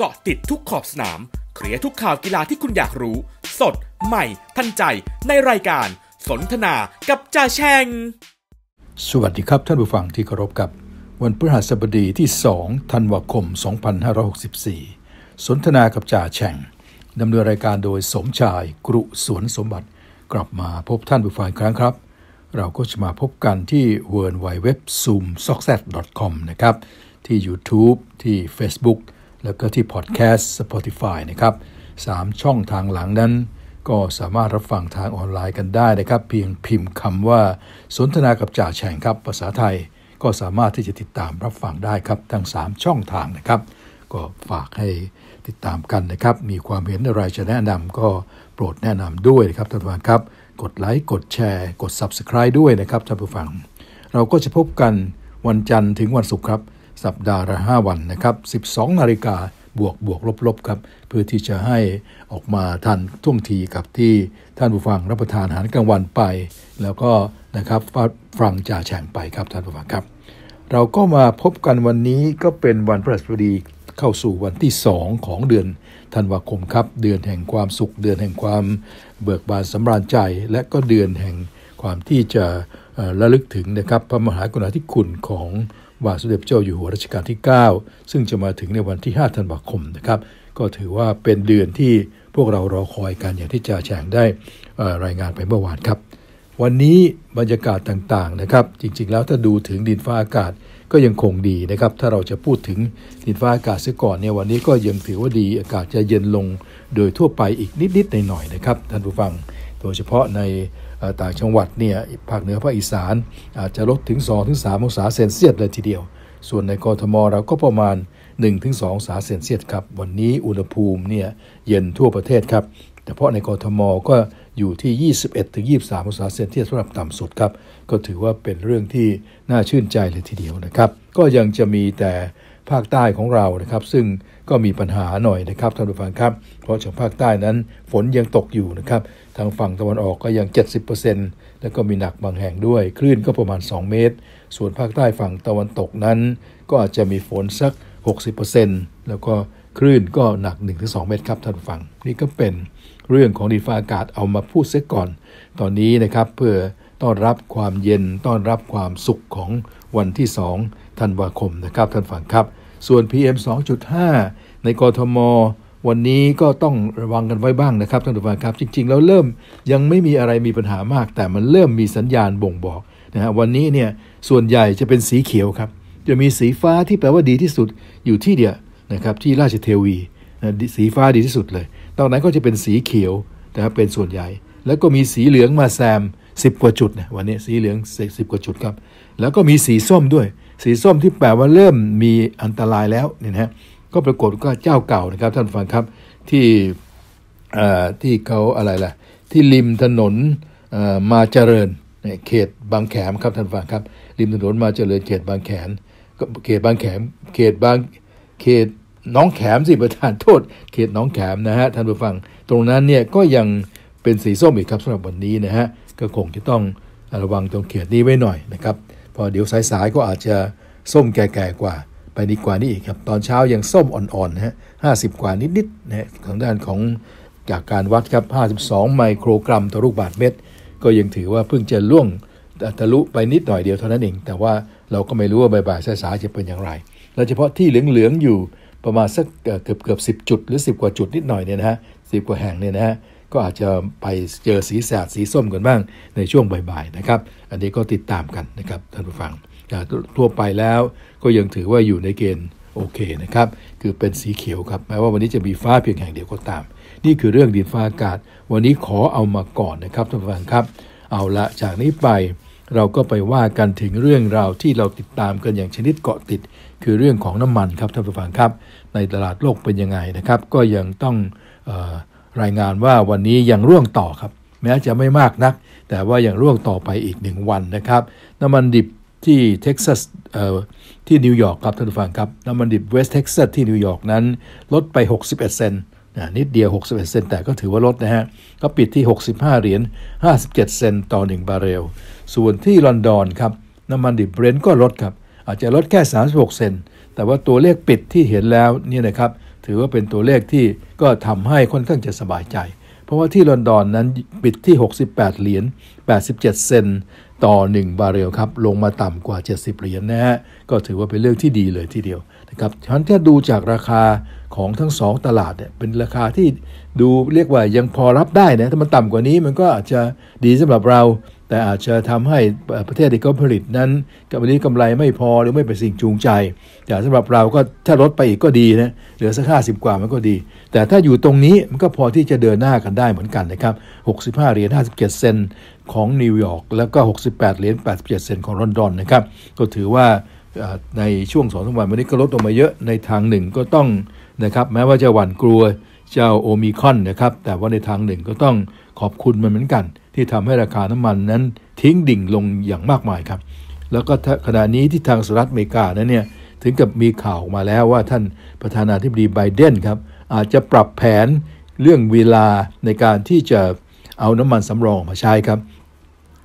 เกาะติดทุกขอบสนาม เคลียร์ทุกข่าวกีฬาที่คุณอยากรู้ สด ใหม่ ทันใจ ในรายการสนทนากับจ่าแชง สวัสดีครับท่านผู้ฟังที่เคารพครับวันพฤหัสบดีที่2ธันวาคม 2564 สนทนากับจ่าแชงดำเนินรายการโดยสมชายกรุสวนสมบัติ กลับมาพบท่านผู้ฟังครั้งครับ เราก็จะมาพบกันที่ w w w z o o m s o c ด s อท c o m นะครับ ที่ YouTube ที่ Facebook แล้วก็ที่พอดแคสต์ Spotify นะครับสามช่องทางหลังนั้น ก็สามารถรับฟังทางออนไลน์กันได้นะครับเพียงพิมพ์คำว่าสนทนากับจ่าแฉ่งครับภาษาไทย ก็สามารถที่จะติดตามรับฟังได้ครับ ทั้ง 3 ช่องทางนะครับ ก็ฝากให้ติดตามกันนะครับ มีความเห็นอะไรจะแนะนำก็โปรดแนะนำด้วยนะครับท่านผู้ฟังครับกดไลค์ กดแชร์กด Subscribe ด้วยนะครับท่านผู้ฟังเราก็จะพบกันวันจันทร์ถึงวันศุกร์ครับสัปดาห์ละ5วันนะครับ 12 นาฬิกาบวกบวกลบลบครับเพื่อที่จะให้ออกมาทันท่วงทีกับที่ท่านผู้ฟังรับประทานอาหารกลางวันไป แล้วก็นะครับฟังจ่าแฉ่งไปครับท่านผู้ฟังครับ เราก็มาพบกันวันนี้ก็เป็นวันพระศุดีเข้าสู่วันที่สองของเดือนธันวาคมครับ เดือนแห่งความสุข เดือนแห่งความ เบิกบานสำราญใจ และก็เดือนแห่งความที่จะระลึกถึงนะครับ พระมหากรุณาธิคุณของว่าสมเด็จเจ้าอยู่หัวรัชกาลที่ 9 ซึ่งจะมาถึงในวันที่ 5 ธันวาคมนะครับ ก็ถือว่าเป็นเดือนที่พวกเรารอคอยกันอย่างที่จะแฉงได้รายงานไปเมื่อวานครับ วันนี้บรรยากาศต่างๆนะครับ จริงๆ แล้วถ้าดูถึงดินฟ้าอากาศก็ยังคงดีนะครับ ถ้าเราจะพูดถึงดินฟ้าอากาศซะก่อนเนี่ยวันนี้ก็ยังถือว่าดี อากาศจะเย็นลงโดยทั่วไปอีกนิดๆหน่อยๆนะครับท่านผู้ฟังโดยเฉพาะในต่างจังหวัดเนี่ยภาคเหนือภาคอีสานอาจจะลดถึง2-3องศาเซลเซียสเลยทีเดียว ส่วนในกรทมเราก็ประมาณ1-2องศาเซลเซียสครับวันนี้อุณหภูมิเนี่ยเย็นทั่วประเทศครับ แต่เฉพาะในกรทมก็อยู่ที่2 1บเองศาเซลเซียสสำหรับต่ำสุดครับ ก็ถือว่าเป็นเรื่องที่น่าชื่นใจเลยทีเดียวนะครับ ก็ยังจะมีแต่ภาคใต้ของเรานะครับซึ่งก็มีปัญหาหน่อยนะครับท่านผู้ฟังครับเพราะทางภาคใต้นั้นฝนยังตกอยู่นะครับ ทางฝั่งตะวันออกก็ยัง 70%แล้วก็มีหนักบางแห่งด้วย คลื่นก็ประมาณ 2 เมตร ส่วนภาคใต้ฝั่งตะวันตกนั้น ก็อาจจะมีฝนสัก 60%แล้วก็คลื่นก็หนัก 1-2 เมตรครับท่านผู้ฟังนี่ก็เป็นเรื่องของดินฟ้าอากาศเอามาพูดเสียก่อน ตอนนี้นะครับเพื่อต้อนรับความเย็นต้อนรับความสุขของวันที่สองธันวาคมนะครับท่านฟังครับ ส่วน PM 2.5 ในกรทม วันนี้ก็ต้องระวังกันไว้บ้างนะครับท่านผู้ฟังครับ จริงๆแล้วเริ่มยังไม่มีอะไรมีปัญหามาก แต่มันเริ่มมีสัญญาณบ่งบอกนะฮะวันนี้เนี่ยส่วนใหญ่จะเป็นสีเขียวครับจะมีสีฟ้าที่แปลว่าดีที่สุดอยู่ที่เดียวนะครับที่ราชเทวีนะสีฟ้าดีที่สุดเลย ตอนนั้นก็จะเป็นสีเขียวนะครับเป็นส่วนใหญ่ แล้วก็มีสีเหลืองมาแซม 10กว่าจุดนะวันนี้สีเหลือง 10 กว่าจุดครับแล้วก็มีสีส้มด้วยสีส้มที่แปลว่าเริ่มมีอันตรายแล้วเนี่ยนะก็ปรากฏก็เจ้าเก่านะครับท่านฟังครับที่ที่เขาอะไรล่ะที่ริมถนนมาเจริญเขตบางแขมครับท่านฟังครับริมถนนมาเจริญเขตบางแขนเขตบางแขมเขตบางเขตน้องแขมสิประธานโทษ เขตน้องแขมนะฮะท่านผู้ฟังตรงนั้นเนี่ยก็ยังเป็นสีส้มอีกครับสำหรับวันนี้นะฮะก็คงจะต้องระวังตรงเขตนี้ไว้หน่อยนะครับพอเดี๋ยวสาย ๆ ก็อาจจะส้มแก่ ๆ กว่าไปดีกว่านี้อีกครับ ตอนเช้ายังส้มอ่อนๆฮะห้าสิบกว่านิดๆนะทางด้านของจากการวัดครับ 52 ไมโครกรัมต่อลูกบาทเมตรก็ยังถือว่าเพิ่งจะล่วงทะลุไปนิดหน่อยเดียวเท่านั้นเอง แต่ว่าเราก็ไม่รู้ว่าใบ่าย ๆสาย ๆ จะเป็นอย่างไร แลยเฉพาะที่เหลืองๆอยู่ประมาณสักเกือบเกือบสิจุดหรือ10 กว่าจุดนิดหน่อยเนี่ยนะฮะสิกว่าแห่งเนี่ยนะฮะก็อาจจะไปเจอสีแสดสีส้มกันบ้างในช่วงบ่ายๆนะครับอันนี้ก็ติดตามกันนะครับท่านผู้ฟังทั่วไปแล้วก็ยังถือว่าอยู่ในเกณฑ์โอเคนะครับคือเป็นสีเขียวครับแม้ว่าวันนี้จะมีฟ้าเพียงแห่งเดียวก็ตาม นี่คือเรื่องดินฟ้าอากาศ วันนี้ขอเอามาก่อนนะครับท่านผู้ฟังครับ เอาละจากนี้ไปเราก็ไปว่ากัน ถึงเรื่องราวที่เราติดตามกันอย่างชนิดเกาะติดคือเรื่องของน้ำมันครับท่านผู้ฟังครับในตลาดโลกเป็นยังไงนะครับ ก็ยังต้องอรายงานว่าวันนี้ยังร่วงต่อครับ แม้จะไม่มากนัก แต่ว่ายังร่วงต่อไปอีกหนึ่งวันนะครับ น้ำมันดิบที่เท็กซัสที่นิวยอร์กครับท่านผู้ฟังครับน้ำมันดิบเวสเท็กซัสที่นิวยอร์กนั้นลดไป 61 เซนนิดเดียว 61 เซนแต่ก็ถือว่าลดนะฮะก็ปิดที่65เหรียญ57 เซนต์ต่อ 1 บาร์เรลส่วนที่ลอนดอนครับ น้ำมันดิบเบรนท์ก็ลดครับ อาจจะลดแค่36เซนแต่ว่าตัวเลขปิดที่เห็นแล้วนี่นะครับถือว่าเป็นตัวเลขที่ก็ทำให้ค่อนข้างจะสบายใจ เพราะว่าที่ลอนดอนนั้นปิดที่ 68 เหรียญ87 เซนต่อ 1 บาเรลครับ ลงมาต่ำกว่า 70เหรียญนะฮะก็ถือว่าเป็นเรื่องที่ดีเลยทีเดียวนะครับฉั้นถ้าดูจากราคาของทั้งสองตลาดเนี่ยเป็นราคาที่ดูเรียกว่ายังพอรับได้นะถ้ามันต่ำกว่านี้มันก็อาจจะดีสำหรับเราแต่อาจจะทำให้ประเทศที่เขาผลิตนั้น กับวันนี้กำไรไม่พอหรือไม่เป็นสิ่งจูงใจ แต่สำหรับเราก็ถ้าลดไปอีกก็ดีนะเหลือสักห้าสิบกว่ามันก็ดี แต่ถ้าอยู่ตรงนี้มันก็พอที่จะเดินหน้ากันได้เหมือนกันนะครับหกสิบห้าเหรียญห้าสิบเจ็ดเซนของนิวยอร์กแล้วก็หกสิบแปดเหรียญแปดสิบเจ็ดเซนของลอนดอนนะครับ ก็ถือว่าในช่วงสองสามวันวันนี้ก็ลดลงมาเยอะในทางหนึ่งก็ต้องนะครับแม้ว่าจะหวั่นกลัวเจ้าโอมิคอนนะครับแต่ว่าในทางหนึ่งก็ต้องขอบคุณมันเหมือนกันที่ทำให้ราคาน้ำมันนั้นทิ้งดิ่งลงอย่างมากมายครับ แล้วก็ขณะนี้ที่ทางสหรัฐอเมริกานั้นเนี่ยถึงกับมีข่าวออกมาแล้วว่าท่านประธานาธิบดีไบเดนครับอาจจะปรับแผนเรื่องเวลาในการที่จะเอาน้ำมันสำรองมาใช้ครับ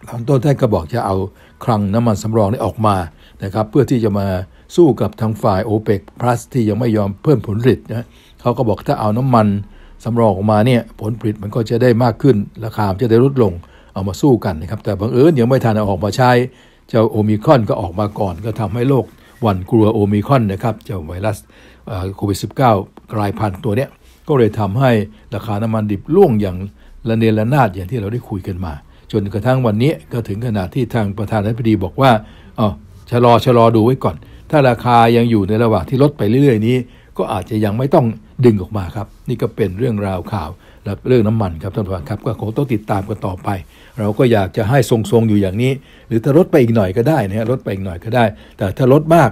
ตอนต้นท่านก็บอกจะเอาคลังน้ำมันสำรองนี้ออกมานะครับเพื่อที่จะมาสู้กับทางฝ่าย o อเปกพลัสที่ยังไม่ยอมเพิ่มผลผลิตนะเขาก็บอกถ้าเอาน้ำมันสำรองออกมาเนี่ยผลผลิตมันก็จะได้มากขึ้น ราคาจะได้ลดลงเอามาสู้กันนะครับแต่บางเอิญยังไม่ทันออกมาใช้ เจ้าโอมิคอนก็ออกมาก่อนก็ทำให้โลกหวั่นกลัวโอมิคอนนะครับเจ้าไวรัสโควิด -19 กลายพันธุ์ตัวเนี้ย ก็เลยทำให้ราคาน้ำมันดิบล่วงอย่างระเนระนาดอย่างที่เราได้คุยกันมา จนกระทั่งวันนี้ก็ถึงขนาดที่ทางประธานาธิบดีบอกว่าอ๋อชะลอชะลอดูไว้ก่อน ถ้าราคายังอยู่ในระหว่างที่ลดไปเรื่อย ๆ นี้ ก็อาจจะยังไม่ต้องดึงออกมาครับ นี่ก็เป็นเรื่องราวข่าวและเรื่องน้ำมันครับท่านผู้ชมครับก็คงต้องติดตามกันต่อไป เราก็อยากจะให้ทรงๆอยู่อย่างนี้ หรือถ้าลดไปอีกหน่อยก็ได้นะฮะลดไปอีกหน่อยก็ได้ แต่ถ้าลดมาก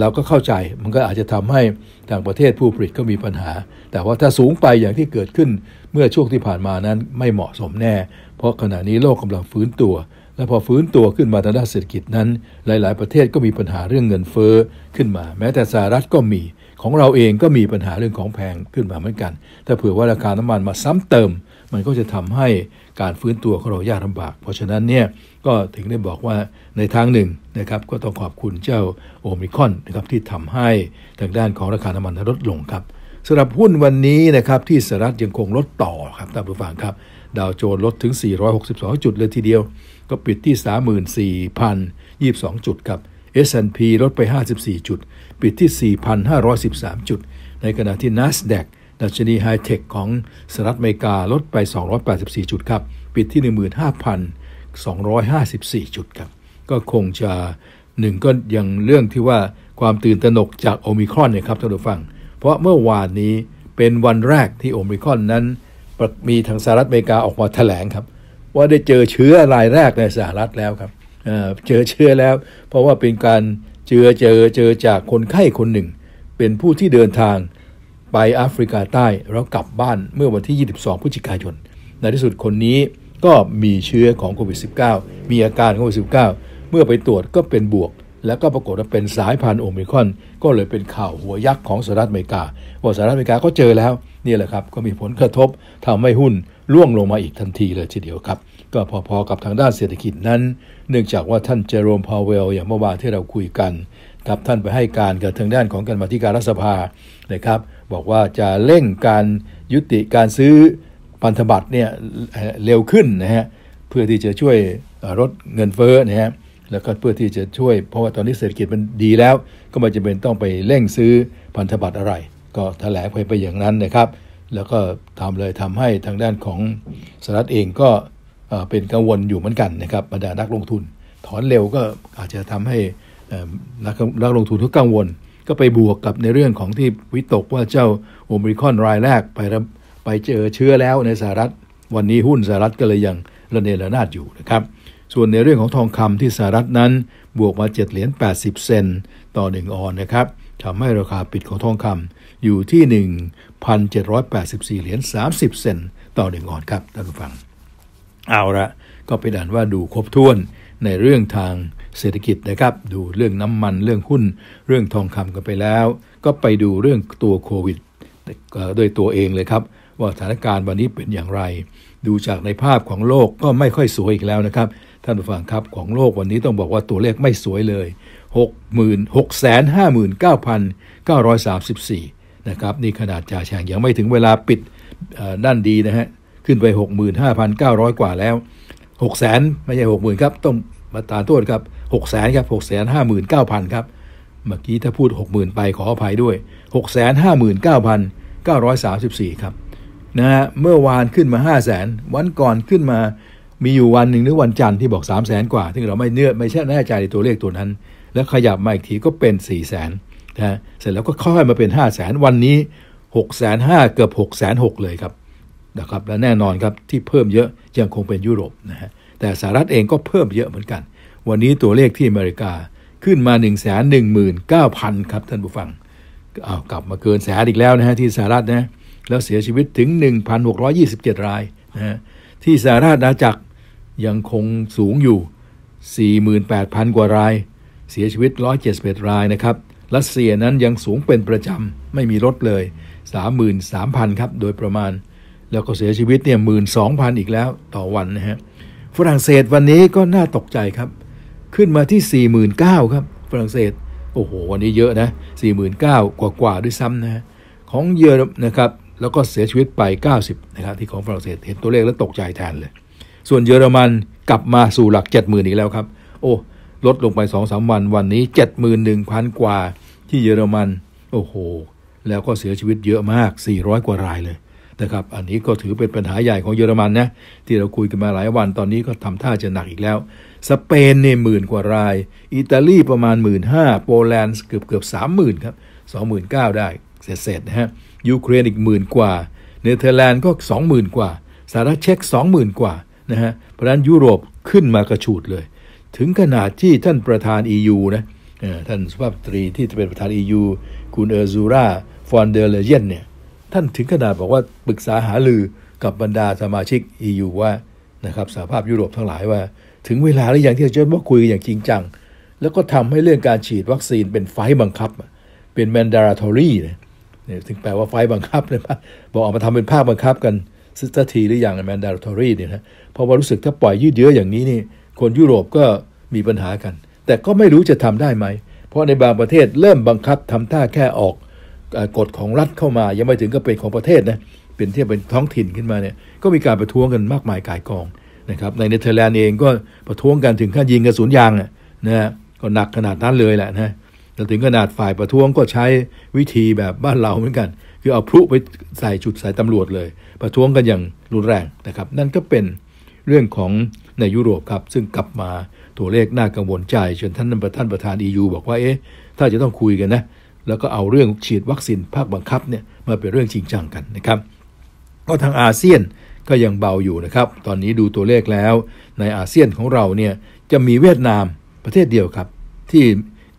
เราก็เข้าใจมันก็อาจจะทำให้ต่างประเทศผู้ผลิตก็มีปัญหา แต่ว่าถ้าสูงไปอย่างที่เกิดขึ้นเมื่อช่วงที่ผ่านมานั้นไม่เหมาะสมแน่ เพราะขณะนี้โลกกำลังฟื้นตัว และพอฟื้นตัวขึ้นมาทางด้านเศรษฐกิจนั้น หลายๆ ประเทศก็มีปัญหาเรื่องเงินเฟ้อขึ้นมา แม้แต่สหรัฐก็มีของเราเองก็มีปัญหาเรื่องของแพงขึ้นมาเหมือนกัน ถ้าเผื่อว่าราคาน้ำมันมาซ้ำเติม มันก็จะทำให้การฟื้นตัวของเรายากลาบาก เพราะฉะนั้นเนี่ยก็ถึงได้บอกว่าในทางหนึ่งนะครับก็ต้องขอบคุณเจ้าโอมิคอนนะครับที่ทำให้ทางด้านของราคาน้ำมันลดลงครับสำหรับหุ้นวันนี้นะครับที่สหรัฐยังคงลดต่อครับท่านผู้ฟังครับ ดาวโจนลดถึง 462 จุดเลยทีเดียว ก็ปิดที่ 34,022 จุดครับ S&P ลดไป 54 จุด ปิดที่ 4,513 จุด ในขณะที่ NASDAQ ดัชนีไฮเทคของสหรัฐอเมริกาลดไป 284 จุดครับปิดที่ 15,254 จุดครับก็คงจะหนึ่งก็ยังเรื่องที่ว่าความตื่นตระหนกจากโอมิครอนเนี่ยครับท่านผู้ฟัง เพราะเมื่อวานนี้เป็นวันแรกที่โอมิครอนนั้น มีทางสหรัฐอเมริกาออกมาแถลงครับ ว่าได้เจอเชื้อรายแรกในสหรัฐแล้วครับเจอเชื้อแล้ว เพราะว่าเป็นการเจอเจอเจอจากคนไข้คนหนึ่ง เป็นผู้ที่เดินทางไปแอฟริกาใต้ แล้วกลับบ้านเมื่อวันที่ 22 พฤศจิกายน ในที่สุดคนนี้ก็มีเชื้อของโควิด -19 มีอาการโควิด -19 เมื่อไปตรวจก็เป็นบวก แล้วก็ปรากฏว่าเป็นสายพันธุ์โอมิคอน ก็เลยเป็นข่าวหัวยักษ์ของสหรัฐอเมริกาว่าสหรัฐอเมริกาก็เจอแล้วนี่แหละครับก็มีผลกระทบ ทำให้หุ้นร่วงลงมาอีกทันทีเลยทีเดียวครับก็พอ ๆกับทางด้านเศรษฐกิจนั้น เนื่องจากว่าท่านเจอโรมพาวเวลอย่างเมื่อวานที่เราคุยกันครับท่านไปให้การกับทางด้านของกรรมธิการรัฐสภานะครับ บอกว่าจะเร่งการยุติการซื้อพันธบัตรเนี่ยเร็วขึ้นนะฮะ เพื่อที่จะช่วยลดเงินเฟ้อนะฮะ แล้วก็เพื่อที่จะช่วยเพราะว่าตอนนี้เศรษฐกิจมันดีแล้ว ก็ไม่จำเป็นต้องไปเร่งซื้อพันธบัตรอะไร ก็ถแถลงไปไปอย่างนั้นนะครับ แล้วก็ทำเลยทำให้ทางด้านของสหรัฐเองก็เป็นกังวลอยู่เหมือนกันนะครับบรรดานักลงทุน ถอนเร็วก็อาจจะทำให้นักนักลงทุนทุกกังวล ก็ไปบวกกับในเรื่องของที่ วิตกว่าเจ้าโอมิคอนรายแรกไปไปเจอเชื้อแล้วในสหรัฐวันนี้หุ้นสหรัฐก็เลยยังระเนระนาดอยู่นะครับ ส่วนในเรื่องของทองคำที่สหรัฐนั้นบวกมา7เหรียญ80 เซนต่อ1ออนนะครับทำให้ราคาปิดของทองคำอยู่ที่1,784เหรียญ30 เซนต่อ1ออนครับท่านผู้ฟังเอาละก็เป็นอันว่าดูครบถ้วนในเรื่องทางเศรษฐกิจนะครับ ดูเรื่องน้ำมันเรื่องหุ้น เรื่องทองคำกันไปแล้ว ก็ไปดูเรื่องตัวโควิดด้วยตัวเองเลยครับ ว่าสถานการณ์วันนี้เป็นอย่างไร ดูจากในภาพของโลกก็ไม่ค่อยสวยอีกแล้วนะครับท่านผู้ฟังครับของโลกวันนี้ต้องบอกว่าตัวเลขไม่สวยเลย 6 6 5 9 9 3 4นะครับนี่ขนาดจ่าแฉงยังไม่ถึงเวลาปิดด้านดีนะฮะขึ้นไป 65,900 กว่าแล้ว 6 0 0 0 ไม่ใช่ 6 0,000 ครับ ต้องมาตาโทษครับ6 0 0 0 0 ครับ 6 5 9 0 0 0 ครับ เมื่อกี้ถ้าพูด 60,000 ไปขออภัยด้วย 6 5 9 9 3 4 ครับนะฮะเมื่อวานขึ้นมา5 0 0 0 0 0 วันก่อนขึ้นมา มีอยู่วันหนึ่งหรือวันจันทร์ที่บอก 3 0 0 0 0 0กว่าซึ่งเราไม่เนื้อไม่ใช่แน่ใจในตัวเลขตัวนั้น แล้วขยับมาอีกทีก็เป็น 4 0 0 0 0 0นะเสร็จแล้วก็ค่อยมาเป็น 5 0 0 0 0 0 วันนี้6 5 0 0 0 0เกือบ6 6 0 0 0 0เลยครับนะครับและแน่นอนครับที่เพิ่มเยอะยังคงเป็นยุโรปนะฮะแต่สหรัฐเองก็เพิ่มเยอะเหมือนกัน วันนี้ตัวเลขที่อเมริกาขึ้นมา1 1 9 0 0 0 ครับ ท่านผู้ฟังเอากลับมาเกินแสนอีกแล้วนะฮะที่สหรัฐนะแล้วเสียชีวิตถึง 1,627 รายนะฮะที่สหราชอาณาจักรยังคงสูงอยู่48,000กว่าราย เสียชีวิต 171รายนะครับรัสเซียนั้นยังสูงเป็นประจำไม่มีลดเลย33,000ครับโดยประมาณแล้วก็เสียชีวิตเนี่ยหมื่นสองพันอีกแล้วต่อวันนะฮะฝรั่งเศสวันนี้ก็น่าตกใจครับ ขึ้นมาที่4ี่หมื่นเก้าครับ ฝรั่งเศสโอ้โห วันนี้เยอะนะสี่หมื่นเก้ากว่ากว่าด้วยซ้ำนะของเยอรมนะครับ แล้วก็เสียชีวิตไป90นะครับที่ของฝรั่งเศสเห็นตัวเลขแล้วตกใจแทนเลย ส่วนเยอรมันกลับมาสู่หลัก7มื่นอีกแล้วครับ โอ้ลดลงไป2งสาวันวันนี้7งพันกว่าที่เยอรมัน โอ้โห แล้วก็เสียชีวิตเยอะมาก 400 กว่ารายเลยนะครับอันนี้ก็ถือเป็นปัญหาใหญ่ของเยอรมันนะที่เราคุยกันมาหลายวันตอนนี้ก็ทำท่าจะหนักอีกแล้ว สเปนเนี่ยหมื่นกว่าราย อิตาลีประมาณ 1 5ื่นห้าโปแลนด์เกือบเกือบสามหมื่นครับสองหมื่นเก้าได้เสร็จนะฮะยูเครนอีกหมื่นกว่าเนเธอร์แลนด์ก็สองหมื่นกว่าสหรัฐเช็กสองหมื่นกว่านะฮะเพราะนั้นยุโรปขึ้นมากระฉูดเลย ถึงขนาดที่ท่านประธาน e ูนะท่านสุภาพตรีที่จะเป็นประธาน EU คุณเออร์ซูราฟอนเดอร์เลเยนเนี่ยท่านถึงขนาดบอกว่าปรึกษาหาลือกับบรรดาสมาชิก EU ว่านะครับสหภาพยุโรปทั้งหลายว่า ถึงเวลาหรือยังที่จะเจ่าคุยอย่างจริงจัง แล้วก็ทำให้เรื่องการฉีดวัคซีนเป็นไฟบังคับ เป็น mandatory เนี่ยถึงแปลว่าไฟบังคับเลยบอกเอามาทำเป็นภาคบังคับกันซักทีหรือัง่าน mandatory เนี่ยนะเพราะว่ารู้สึกถ้าปล่อยยืดเยื้ออย่างนี้นี่คนยุโรปก็มีปัญหากัน แต่ก็ไม่รู้จะทำได้ไหมเพราะในบางประเทศเริ่มบังคับทำท่าแค่ออกกฎของรัฐเข้ามายังไม่ถึงก็เป็นของประเทศนะเป็นเทียบเป็นท้องถิ่นขึ้นมาเนี่ยก็มีการประท้วงกันมากมายกายกองนะครับในเนเธอร์แลนด์เองก็ประท้วงกันถึงขั้นยิงกระสุนยางนะฮะก็หนักขนาดนั้นเลยแหละนะแต่ถึงขนาดฝ่ายประท้วงก็ใช้วิธีแบบบ้านเราเหมือนกัน คือเอาพลุไปใส่จุดสายตำรวจเลย ประท้วงกันอย่างรุนแรงนะครับนั่นก็เป็นเรื่องของในยุโรปครับซึ่งกลับมาตัวเลขน่ากังวลใจจนท่านประธานประธาน EU บอกว่า เอ๊ะถ้าจะต้องคุยกันนะแล้วก็เอาเรื่องฉีดวัคซีนภาคบังคับเนี่ยมาเป็นเรื่องจริงจังกันนะครับ ก็ทางอาเซียนก็ยังเบาอยู่นะครับ ตอนนี้ดูตัวเลขแล้ว ในอาเซียนของเราเนี่ยจะมีเวียดนามประเทศเดียวครับ ที่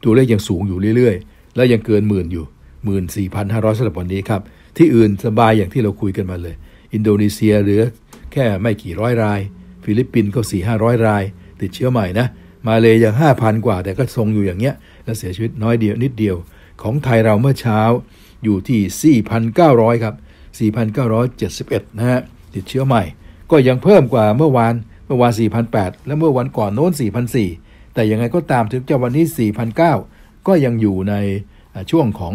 ตัวเลขยังสูงอยู่เรื่อยๆ และยังเกินหมื่นอยู่หมื่นสี่พันห้าร้อยสำหรับวันนี้ครับที่อื่นสบายอย่างที่เราคุยกันมาเลย อินโดนีเซียเหลือแค่ไม่กี่ร้อยราย ฟิลิปปินส์ก็สี่ห้าร้อยราย ติดเชื้อใหม่นะมาเลยยังห้าพันกว่าแต่ก็ทรงอยู่อย่างเงี้ยและเสียชีวิตน้อยเดียวนิดเดียวของไทยเราเมื่อเช้าอยู่ที่ 4,900 ครับ 4,971 นะฮะ ติดเชื้อใหม่ ก็ยังเพิ่มกว่าเมื่อวาน เมื่อวาน 4,800 และเมื่อวันก่อนโน้น 4,400 แต่ยังไงก็ตามถึงจะวันนี้ 4,900 ก็ยังอยู่ในช่วงของ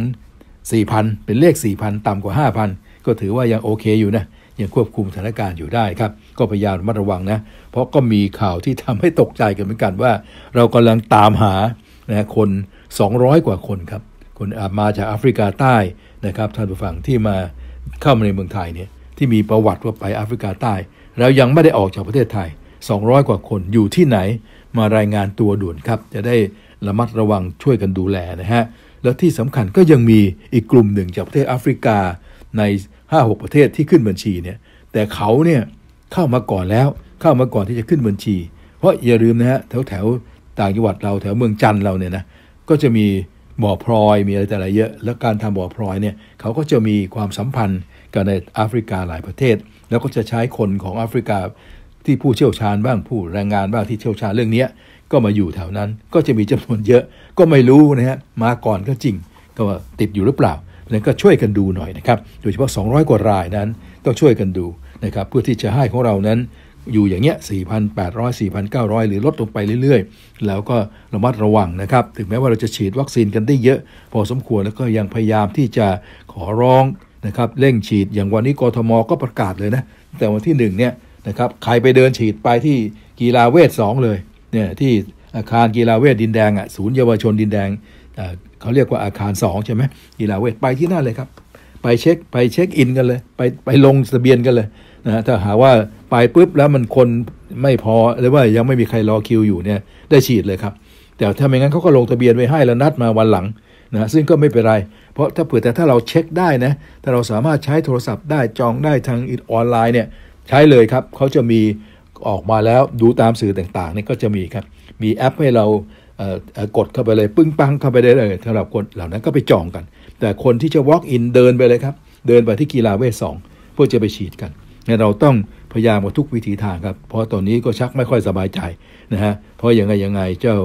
4,000 เป็นเลข 4,000 ต่ำกว่า 5,000 ก็ถือว่ายังโอเคอยู่นะ ยังควบคุมสถานการณ์อยู่ได้ครับ ก็พยายามระมัดระวังนะ เพราะก็มีข่าวที่ทำให้ตกใจกันเหมือนกันว่า เรากำลังตามหานะคน 200 กว่าคนครับคนมาจากแอฟริกาใต้นะครับท่านผู้ฟังที่มาเข้ามาในเมืองไทยเนี่ยที่มีประวัติว่าไปแอฟริกาใต้ แล้วยังไม่ได้ออกจากประเทศไทย 200 กว่าคนอยู่ที่ไหน มารายงานตัวด่วนครับจะได้ระมัดระวังช่วยกันดูแลนะฮะแล้วที่สำคัญก็ยังมีอีกกลุ่มหนึ่งจากประเทศแอฟริกาใน 5-6 ประเทศที่ขึ้นบัญชีเนี่ยแต่เขาเนี่ยเข้ามาก่อนแล้วเข้ามาก่อนที่จะขึ้นบัญชี เพราะอย่าลืมนะฮะแถวแถวต่างจังหวัดเราแถวเมืองจันทร์เราเนี่ยนะก็จะมีบ่อพลอยมีอะไรแต่ละเยอะ แล้วการทำบ่อพลอยเนี่ยเขาก็จะมีความสัมพันธ์กันในแอฟริกาหลายประเทศ แล้วก็จะใช้คนของแอฟริกา ที่ผู้เชี่ยวชาญบ้างผู้แรงงานบ้างที่เชี่ยวชาญเรื่องนี้ก็มาอยู่แถวนั้น ก็จะมีจำนวนเยอะก็ไม่รู้นะฮะมาก่อนก็จริงก็ว่าติดอยู่หรือเปล่าแลน้วก็ช่วยกันดูหน่อยนะครับ โดยเฉพาะ200กว่ารายนั้นต้องช่วยกันดูนะครับเพื่อที่จะให้ของเรานั้นอยู่อย่างเงี้ย 4,800 4,900 หรือลดลงไปเรื่อยๆ แล้วก็ระมัดระวังนะครับ ถึงแม้ว่าเราจะฉีดวัคซีนกันได้เยอะ พอสมควรแล้วก็ยังพยายามที่จะขอร้องนะครับ เร่งฉีดอย่างวันนี้กทมก็ประกาศเลยนะ แต่วันที่1เนี่ยนะครับ ใครไปเดินฉีดไปที่กีฬาเวท2เลย เนี่ยที่อาคารกีฬาเวทดินแดงอ่ะ ศูนย์เยาวชนดินแดง เขาเรียกว่าอาคาร2ใช่ไหมกีฬาเวทไปที่นั่นเลยครับ ไปเช็คไปเช็คอินกันเลย ไปไปลงทะเบียนกันเลยนะถ้าหาว่าไปปุ๊บแล้วมันคนไม่พอหรือว่ายังไม่มีใครรอคิวอยู่เนี่ยได้ฉีดเลยครับ แต่ถ้าไม่งั้นเขาก็ลงทะเบียนไว้ให้ แล้วนัดมาวันหลังนะซึ่งก็ไม่เป็นไร เพราะถ้าเผื่อแต่ถ้าเราเช็คได้นะถ้าเราสามารถใช้โทรศัพท์ได้จองได้ทางออนไลน์เนี่ยใช้เลยครับเขาจะมีออกมาแล้วดูตามสื่อต่างๆนี่ก็จะมีครับ มีแอปให้เรากดเข้าไปเลย ปึ้งปังเข้าไปได้เลยสำหรับคนเหล่านั้นก็ไปจองกัน แต่คนที่จะ walk in เดินไปเลยครับเดินไปที่กีฬาเวทสองเพื่อจะไปฉีดกันเราต้องพยายามกับทุกวิธีทางครับ เพราะตอนนี้ก็ชักไม่ค่อยสบายใจนะฮะ เพราะยังไงยังไงเจ้า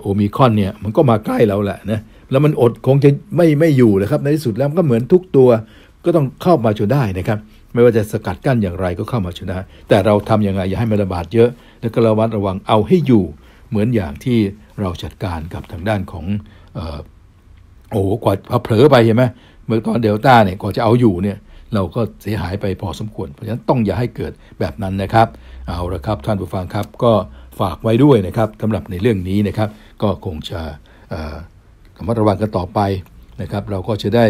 โอมิคอนเนี่ยมันก็มาใกล้เราแหละนะ แล้วมันอดคงจะไม่ไม่อยู่เลยครับในที่สุดแล้วก็เหมือนทุกตัวก็ต้องเข้ามาจนได้นะครับ ไม่ว่าจะสกัดกั้นอย่างไรก็เข้ามาจนได้ แต่เราทำยังไงอย่าให้มันระบาดเยอะแล้วก็ระวัดระวังเอาให้อยู่เหมือนอย่างที่เราจัดการกับทางด้านของโอ้โหกว่าเผลอไปเห็นไหมเมื่อตอนเดลต้าเนี่ยกว่าจะเอาอยู่เนี่ยเราก็เสียหายไปพอสมควร เพราะฉะนั้นต้องอย่าให้เกิดแบบนั้นนะครับ เอาละครับท่านผู้ฟังครับก็ฝากไว้ด้วยนะครับสำหรับในเรื่องนี้นะครับ ก็คงจะระมัดระวังกันต่อไปนะครับ เราก็จะได้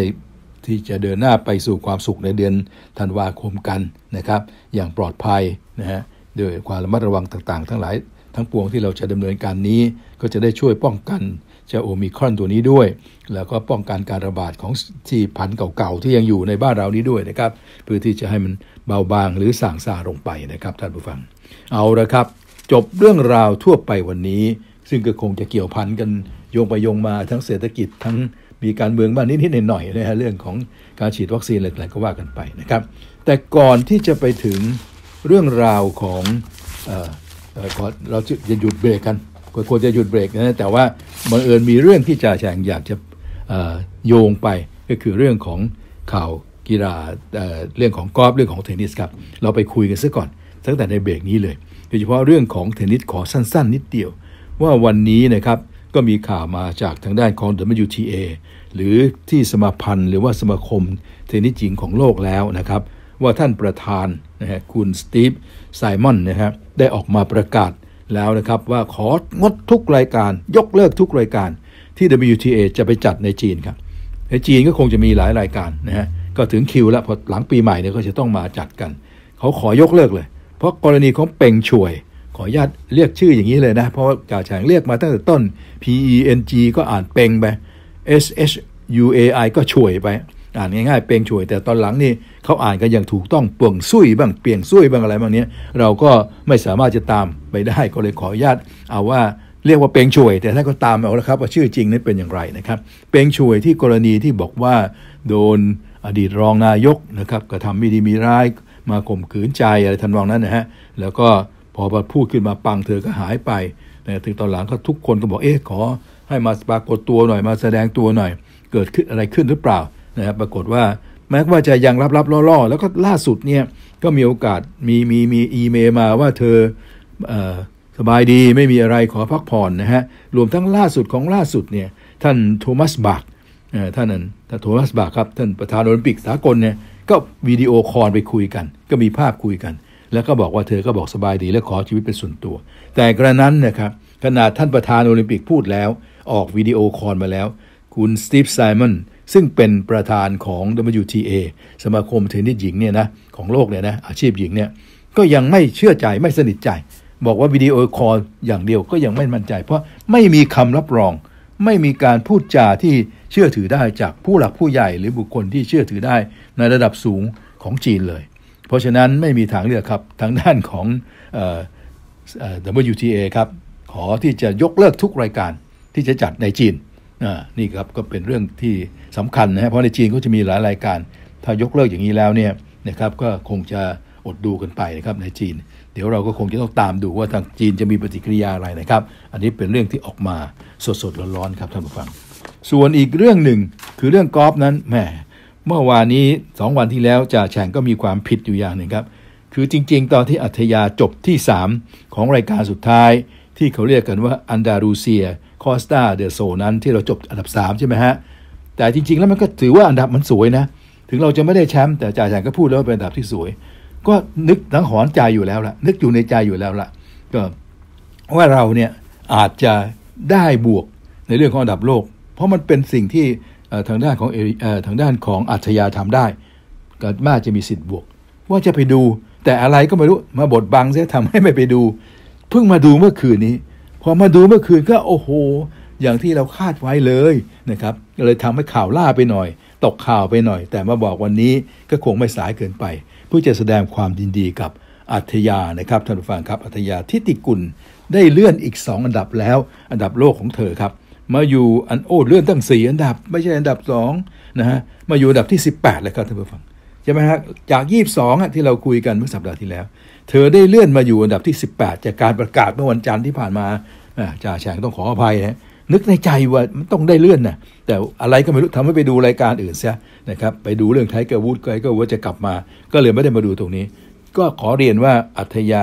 ที่จะเดินหน้าไปสู่ความสุขในเดือนธันวาคมกันนะครับ อย่างปลอดภัยนะฮะโดยความระมัดระวังต่างๆ ทั้งหลายทั้งปวงที่เราจะดำเนินการนี้ก็จะได้ช่วยป้องกันจ้าโอมิครอนตัวนี้ด้วย แล้วก็ป้องกันการระบาดของที่พันเก่าๆ ที่ยังอยู่ในบ้านเรานี้ด้วยนะครับเพื่อที่จะให้มันเบาบางหรือสางซาลงไปนะครับ ท่านผู้ฟังเอาละครับ จบเรื่องราวทั่วไปวันนี้ ซึ่งก็คงจะเกี่ยวพันกันโยงไปโยงมาทั้งเศรษฐกิจทั้งมีการเมืองบ้างนิดๆหน่อยๆนะฮะเรื่องของการฉีดวัคซีนอะไรก็ว่ากันไปนะครับ แต่ก่อนที่จะไปถึงเรื่องราวของเเออเราจะหยุดเบรกกันควรจะหยุดเบรกนะแต่ว่าบังเอิญมีเรื่องที่จ่าแฉงอยากจะโยงไปก็คือเรื่องของข่าวกีฬาเรื่องของกอล์ฟเรื่องของเทนนิสครับเราไปคุยกันซะก่อนตั้งแต่ในเบรกนี้เลยโดยเฉพาะเรื่องของเทนนิสขอสั้น ๆ นิดเดียวว่าวันนี้นะครับก็มีข่าวมาจากทางด้านของ WTA หรือที่สมาพันธ์หรือว่าสมาคมเทนนิสหญิงของโลกแล้วนะครับว่าท่านประธานนะฮะคุณสตีฟไซมอนนะฮะได้ออกมาประกาศแล้วนะครับว่าของดทุกรายการ ยกเลิกทุกรายการที่ WTA จะไปจัดในจีนครับในจีนก็คงจะมีหลายรายการนะฮะก็ถึงคิวแล้วพอหลังปีใหม่เนี่ยก็จะต้องมาจัดกัน เขาขอยกเลิกเลย เพราะกรณีของเป่งช่วย ขออนุญาตเรียกชื่ออย่างนี้เลยนะเพราะจ่าแฉงเรียกมาตั้งแต่ต้น P E N G ก็อ่านเป่งไป S H U A I ก็ช่วยไปอ่านง่ายๆเปียงช่วยแต่ตอนหลังนี่เขาอ่านกันอย่างถูกต้องเป่งซุยบ้างเปียงซุยบ้างอะไรบางเนี้ยเราก็ไม่สามารถจะตามไปได้ก็เลยขออนุญาตเอาว่าเรียกว่าเปงช่วย แต่ถ้าก็ตามเอาละครับว่าชื่อจริงนั้นเป็นอย่างไรนะครับเปงช่วยที่กรณีที่บอกว่า โดนอดีตรองนายกนะครับกระทำมีดีมีร้ายมาข่มขืนใจอะไรทำนองนั้นนะฮะแล้วก็พอพูดขึ้นมาปังเธอก็หายไปนะถึงตอนหลังก็ทุกคนก็บอกเอ๊ะขอ ให้มาปรากฏตัวหน่อยมาแสดงตัวหน่อย เกิดขึ้นอะไรขึ้นหรือเปล่านะครับปรากฏว่าแม้ว่าจะยังรับรับล่อๆ แล้วก็ล่าสุดเนี่ย ก็มีโอกาสมีมี มีอีเมลมาว่าเธอสบายดีไม่มีอะไรขอพักผ่อนนะฮะรวมทั้งล่าสุดของล่าสุดเนี่ย ท่านโทมัสบาร์กท่านนั้นท่านโทมัสบาร์กครับท่านประธานโอลิมปิกสากลเนี่ย ก็วิดีโอคอลไปคุยกัน ก็มีภาพคุยกัน แล้วก็บอกว่าเธอก็บอกสบายดีและขอชีวิตเป็นส่วนตัว แต่กระนั้นนะครับขนาดท่านประธานโอลิมปิกพูดแล้ว ออกวิดีโอคอลมาแล้ว คุณสตีฟไซมอนซึ่งเป็นประธานของ WTA สมาคมเทนนิสหญิงเนี่ยนะ ของโลกเนี่ยนะอาชีพหญิงเนี่ยก็ยังไม่เชื่อใจไม่สนิทใจ บอกว่าวิดีโอคอลอย่างเดียวก็ยังไม่มั่นใจ เพราะไม่มีคำรับรอง ไม่มีการพูดจาที่เชื่อถือได้จากผู้หลักผู้ใหญ่หรือบุคคลที่เชื่อถือได้ในระดับสูงของจีนเลย เพราะฉะนั้นไม่มีทางเลือกครับทางด้านของ WTA ครับขอที่จะยกเลิกทุกรายการที่จะจัดในจีนนี่ครับ ก็เป็นเรื่องที่สำคัญนะฮะเพราะในจีนก็จะมีหลายรายการ ถ้ายกเลิกอย่างนี้แล้วเนี่ยนะครับก็คงจะอดดูกันไปนะครับในจีน เดี๋ยวเราก็คงจะต้องตามดูว่าทางจีนจะมีปฏิกิริยาอะไรนะครับ อันนี้เป็นเรื่องที่ออกมาสดๆร้อนๆครับท่านผู้ฟังส่วนอีกเรื่องหนึ่งคือเรื่องกอล์ฟนั้นแหมเมื่อวานนี้ 2 วันที่แล้วจ่าแฉ่งก็มีความผิดอยู่อย่างหนึ่งครับคือจริงๆ ตอนที่อัธยาจบที่ 3 ของรายการสุดท้าย ที่เขาเรียกกันว่าอันดารูเซียคอสตาเดโซนั้นที่เราจบอันดับ3ใช่ไหมฮะแต่จริง ๆ แล้วมันก็ถือว่าอันดับมันสวยนะถึงเราจะไม่ได้แชมป์แต่จ่าแสงก็พูดแล้วว่าเป็นอันดับที่สวย ก็นึกทั้งหอนใจอยู่แล้วล่ะนึกอยู่ในใจอยู่แล้วล่ะก็ว่าเราเนี่ยอาจจะได้บวกในเรื่องของอันดับโลก เพราะมันเป็นสิ่งที่ทางด้านของทางด้านของอัจฉริยะทำได้ ก็มาาจะมีสิทธิ์บวก ว่าจะไปดู แต่อะไรก็ไม่รู้มาบดบังซะทำให้ไม่ไปดู เพิ่งมาดูเมื่อคืนนี้พอมาดูเมื่อคืนก็โอ้โห อย่างที่เราคาดไว้เลยนะครับเลยทำให้ข่าวล่าไปหน่อย ตกข่าวไปหน่อย แต่มาบอกวันนี้ก็คงไม่สายเกินไปเพื่อจะแสดงความยินดีกับอัธยานะครับท่านผู้ฟังครับอัธยาทิติกุลได้เลื่อนอีก 2 อันดับแล้ว อันดับโลกของเธอครับ มาอยู่อันโอ้เลื่อนตั้ง 4 อันดับไม่ใช่อันดับ2นะฮะมาอยู่อันดับที่ 18 แล้วครับท่านผู้ฟังใช่ไหมฮะจาก22อ่ะที่เราคุยกันเมื่อสัปดาห์ที่แล้วเธอได้เลื่อนมาอยู่อันดับที่ 18 จากการประกาศเมื่อวันจันทร์ที่ผ่านมาจ่าแฉงต้องขออภัยนะ นึกในใจว่ามันต้องได้เลื่อนนะแต่อะไรก็ไม่รู้ทำให้ไปดูรายการอื่นเสียนะครับ ไปดูเรื่องไทเกอร์วูดไทเกอร์วูดจะกลับมา ก็เลยไม่ได้มาดูตรงนี้ ก็ขอเรียนว่าอัธยา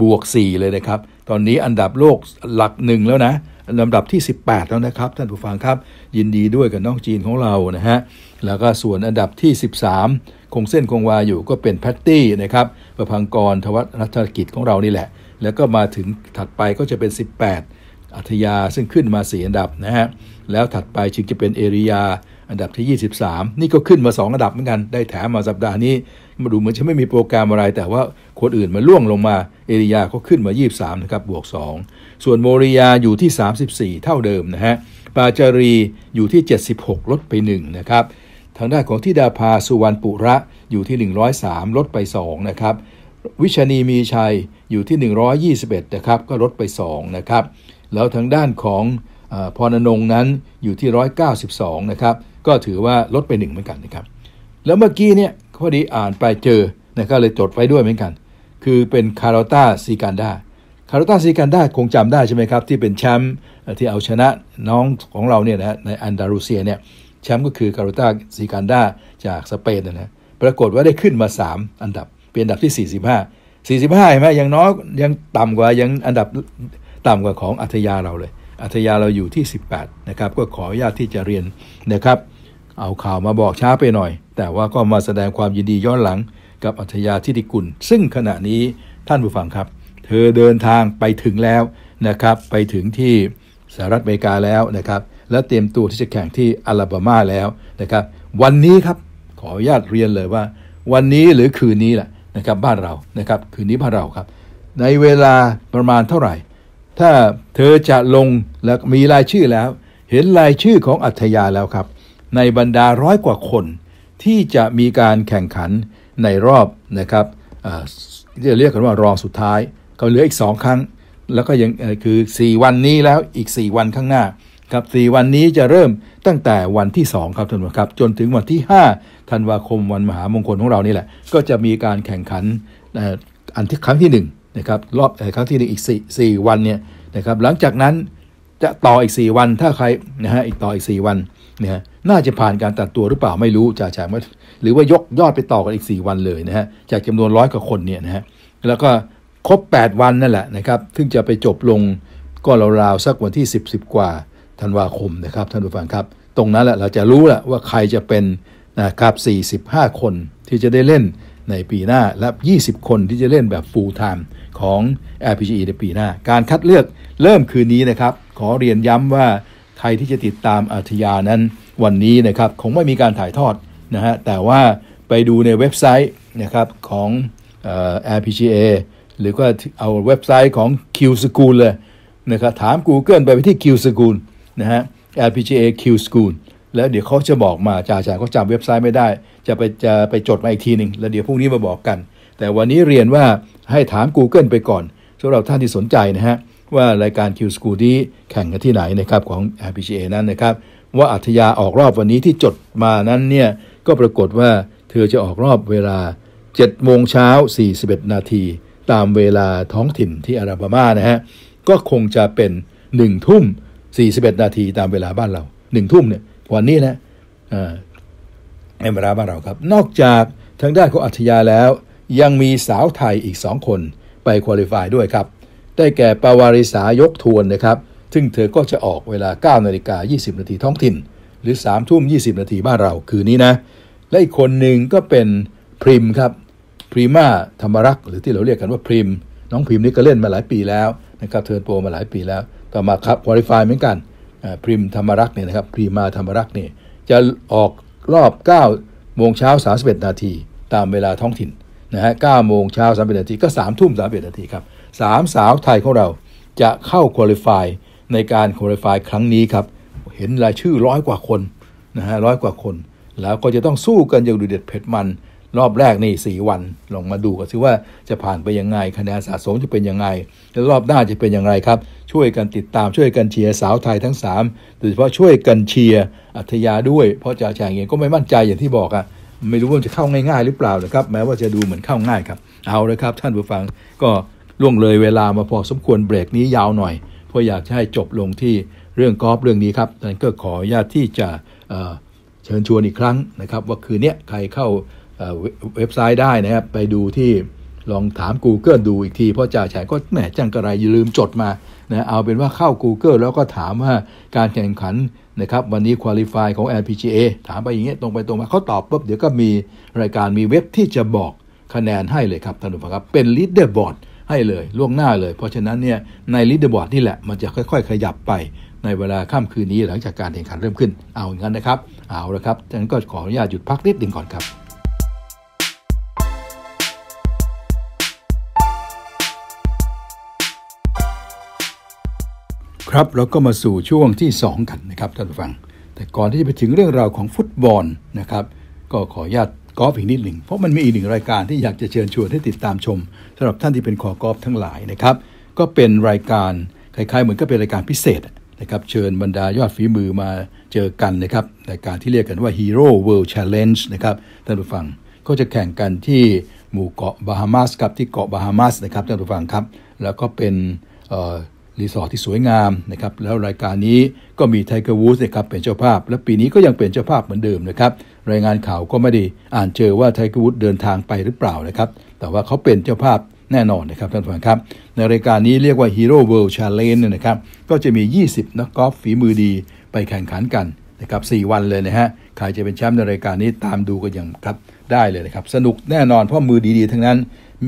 บวก 4 เลยนะครับ ตอนนี้อันดับโลกหลักหนึ่งแล้วนะลำดับที่ 18 แล้วนะครับ ท่านผู้ฟังครับ ยินดีด้วยกับน้องจีนของเรานะฮะ แล้วก็ส่วนอันดับที่ 13คงเส้นคงวาอยู่ก็เป็นแพตตี้นะครับประพังกรทวัฒนธรกิจของเรานี่แหละ แล้วก็มาถึงถัดไปก็จะเป็น 18 อัธยาซึ่งขึ้นมาสี่อันดับนะฮะ แล้วถัดไปจึงจะเป็นเอริยาอันดับที่ 23 นี่ก็ขึ้นมา 2 อันดับเหมือนกันได้แถมมาสัปดาห์นี้ มาดูเหมือนจะไม่มีโปรแกรมอะไร แต่ว่าคนอื่นมาล่วงลงมา เอริยาก็ขึ้นมา 23นะครับบวก 2 ส่วนโมริยาอยู่ที่ 34 เท่าเดิมนะฮะปาจารีอยู่ที่ 76ลดไป1นะครับทางด้านของทิดาภาสุวรรณปุระอยู่ที่ 103ลดไป2นะครับวิชณีมีชัยอยู่ที่ 121นะครับก็ลดไป2นะครับแล้วทางด้านของอพรนงนั้นอยู่ที่ 192นะครับ ก็ถือว่าลดไป 1 เหมือนกันนะครับแล้วเมื่อกี้เนี่ยพอดีอ่านไปเจอนะครับเลยจดไปด้วยเหมือนกัน คือเป็นคาร์ต้าซีการดาคาร์ต้าซีการดาคงจำได้ใช่ไหมครับ ที่เป็นแชมป์ที่เอาชนะน้องของเราเนี่ยนะในอันดาลูเซียเนี่ยแชมป์ก็คือการ์ต้าซีการด้าจากสเปนนะปรากฏว่าได้ขึ้นมา 3 อันดับ เป็นอันดับที่ 45 45เห็นไหมยังน้อยยังต่ำกว่า ยังอันดับต่ำกว่าของอัธยาเราเลย อัธยาเราอยู่ที่ 18นะครับก็ขออนุญาตที่จะเรียนนะครับ เอาข่าวมาบอกช้าไปหน่อย แต่ว่าก็มาแสดงความยินดีย้อนหลัง กับอัธยาทิติกุลซึ่งขณะนี้ท่านผู้ฟังครับ เธอเดินทางไปถึงแล้วนะครับ ไปถึงที่สหรัฐอเมริกาแล้วนะครับและเตรียมตัวที่จะแข่งที่อลาบามาแล้วนะครับ วันนี้ครับขออนุญาตเรียนเลยว่า วันนี้หรือคืนนี้แหละนะครับบ้านเรานะครับคืนนี้บ้านเราครับ ในเวลาประมาณเท่าไหร่ ถ้าเธอจะลงและมีรายชื่อแล้ว เห็นรายชื่อของอัธยาแล้วครับ ในบรรดาร้อยกว่าคน ที่จะมีการแข่งขันในรอบนะครับที่เรียกกันว่ารองสุดท้าย ก็เหลืออีกสองครั้ง แล้วก็ยังคือ 4 วันนี้แล้วอีก 4 วันข้างหน้าครับสวันนี้จะเริ่มตั้งแต่วันที่ 2ครับท่านผู้ชมครับ จนถึงวันที่5ธันวาคมวันมหามงคลของเรานี่แหละก็จะมีการแข่งขันอันที่ครั้งที่1นะครับรอบครั้งที่1อีก4 4วันเนี่ยนะครับหลังจากนั้นจะต่ออีก 4 วันถ้าใครนะฮะอีกต่ออีก 4 วันเนี่ยน่าจะผ่านการตัดตัวหรือเปล่าไม่รู้จ่าว่าหรือว่ายกยอดไปต่อกันอีก 4 วันเลยนะฮะจากจำนวนร้อยกว่าคนเนี่ยนะฮะแล้วก็ครบ 8 วันนั่นแหละนะครับซึ่งจะไปจบลงก็ราวๆสักวันที่10บสกว่าธันวาคมนะครับท่านผู้ฟังครับตรงนั้นแหละเราจะรู้แหละว่าใครจะเป็นนะครับ 45 คน ที่จะได้เล่นในปีหน้าและ 20 คนที่จะเล่นแบบ full time ของ r p g e ในปีหน้า การคัดเลือกเริ่มคืนนี้นะครับขอเรียนย้ำว่า ใครที่จะติดตามอัธยานั้นวันนี้นะครับคงไม่มีการถ่ายทอดนะฮะแต่ว่าไปดูในเว็บไซต์นะครับของ r p g a หรือก็เอาเว็บไซต์ของ Q School เลยนะครับถาม Google ไปที่ Q School นะฮะ LPGA Q School แล้วเดี๋ยวเขาจะบอกมา จ่าจ่าเขาจำเว็บไซต์ไม่ได้ จะไปจะไปจดมาอีกทีหนึ่งแล้วเดี๋ยวพรุ่งนี้มาบอกกัน แต่วันนี้เรียนว่าให้ถาม Google ไปก่อนสำหรับท่านที่สนใจนะฮะว่ารายการ Q School นี้แข่งกันที่ไหนนะครับของ LPGA นั้นนะครับว่าอัธยาออกรอบวันนี้ที่จดมานั้นเนี่ยก็ปรากฏว่าเธอจะออกรอบเวลา7โมงเช้า41นาที ตามเวลาท้องถิ่นที่อาราบามานะฮะก็คงจะเป็น1ทุ่ม41นาทีตามเวลาบ้านเราหนึ่งทุ่มเนี่ยวันนี้นะในเวลาบ้านเราครับ นอกจากทางด้านของอัธยาแล้วยังมีสาวไทยอีกสองคนไปคุริฟายด้วยครับ ได้แก่ปาวาริสายกทวนนะครับซึ่งเธอก็จะออกเวลา 9นาฬิกา20นาทีท้องถิ่น หรือ 3 ทุ่ม 20นาทีบ้านเราคืนนี้นะ และอีกคนหนึ่งก็เป็นพริมครับพริมาธรรมรักษ์หรือที่เราเรียกกันว่าพริมน้องพริมนี่ก็เล่นมาหลายปีแล้วนะครับเทอร์โปรมาหลายปีแล้วก็มาคับควอลิฟายเหมือนกันพริมธรรมรักเนี่ยนะครับ พรีมาธรรมรักเนี่ยจะออกรอบ 9 โมงเช้า 31 นาที ตามเวลาท้องถิ่นนะฮะ9โมงเช้า31นาทีก็ 3 ทุ่ม31นาทีครับสามสาวไทยของเราจะเข้าควอลิฟายในการควอลิฟายครั้งนี้ครับ เห็นรายชื่อร้อยกว่าคนนะฮะร้อยกว่าคน แล้วก็จะต้องสู้กันอย่างดุเด็ดเผ็ดมันรอบแรกนี่สี่วันลองมาดูกันซิว่าจะผ่านไปยังไงคะแนนสะสมจะเป็นยังไงและรอบหน้าจะเป็นอย่างไรครับ ช่วยกันติดตามช่วยกันเชียร์สาวไทยทั้ง3โดยเฉพาะช่วยกันเชียร์อัธยาด้วย เพราะจ่าแฉงเองก็ไม่มั่นใจอย่างที่บอกอะ่ะ ไม่รู้ว่าจะเข้าง่าย ๆ หรือเปล่านะครับ แม้ว่าจะดูเหมือนเข้าง่ายครับเอาเลยครับ ท่านผู้ฟังก็ล่วงเลยเวลามาพอสมควรเบรกนี้ยาวหน่อยเพราะอยากให้จบลงที่เรื่องกอล์ฟเรื่องนี้ครับดังนั้นก็ขออนุญาตที่จะเชิญชวนอีกครั้งนะครับว่าคืนนี้ใครเข้าเว็บไซต์ได้นะครับ ไปดูที่ลองถาม Google ดูอีกที เพราะจ่าายก็แหมจังกระไรอย่าลืมจดมานะเอาเป็นว่าเข้า Google แล้วก็ถามว่า การแข่งขันนะครับวันนี้คุณลิฟายของ LPGA ถามไปอย่างเงี้ยตรงไปตรงมาเขาตอบปุ๊บเดี๋ยวก็มีรายการมีเว็บที่จะบอกคะแนนให้เลยครับท่านผู้ชมครับ เป็นลีดเดอร์บอร์ดให้เลยล่วงหน้าเลย เพราะฉะนั้นเนี่ยในลีดเดอร์บอร์ดนี่แหละ มันจะค่อย ๆ ขยับไปในเวลาค่ำคืนนี้หลังจากการแข่งขันเริ่มขึ้นเอาอย่างนั้นนะครับเอาละครับฉันก็ขออนุญาตหยุดพักนิดหนึ่งก่อนครับครับเราก็มาสู่ช่วงที่ 2 กันนะครับท่านผู้ฟัง แต่ก่อนที่จะไปถึงเรื่องราวของฟุตบอลนะครับ ก็ขออนุญาตกอล์ฟอีกนิดหนึ่งเพราะมันมีอีกหนึ่งรายการที่อยากจะเชิญชวนให้ติดตามชม สำหรับท่านที่เป็นคอกอล์ฟทั้งหลายนะครับ ก็เป็นรายการคล้ายๆ เหมือนก็เป็นรายการพิเศษนะครับเชิญบรรดายอดฝีมือมาเจอกันนะครับรายการที่เรียกกันว่า Hero World Challenge นะครับท่านผู้ฟังก็จะแข่งกันที่หมู่เกาะบาฮามาสครับที่เกาะบาฮามาสนะครับท่านผู้ฟังครับแล้วก็เป็นรีสอร์ทที่สวยงามนะครับแล้วรายการนี้ก็มีไทเกอร์วูดนะครับเป็นเจ้าภาพ และปีนี้ก็ยังเป็นเจ้าภาพเหมือนเดิมนะครับรายงานข่าวก็ไม่ได้อ่านเจอว่าไทเกอร์วูดเดินทางไปหรือเปล่านะครับแต่ว่าเขาเป็นเจ้าภาพแน่นอนนะครับท่านผู้ชมครับในรายการนี้เรียกว่า Hero World Challenge นะครับก็จะมี 20นักกอล์ฟฝีมือดีไปแข่งขันกันนะครับ4วันเลยนะฮะใครจะเป็นแชมป์ในรายการนี้ตามดูกันอย่างครับได้เลยนะครับสนุกแน่นอนเพราะมือดีๆทั้งนั้น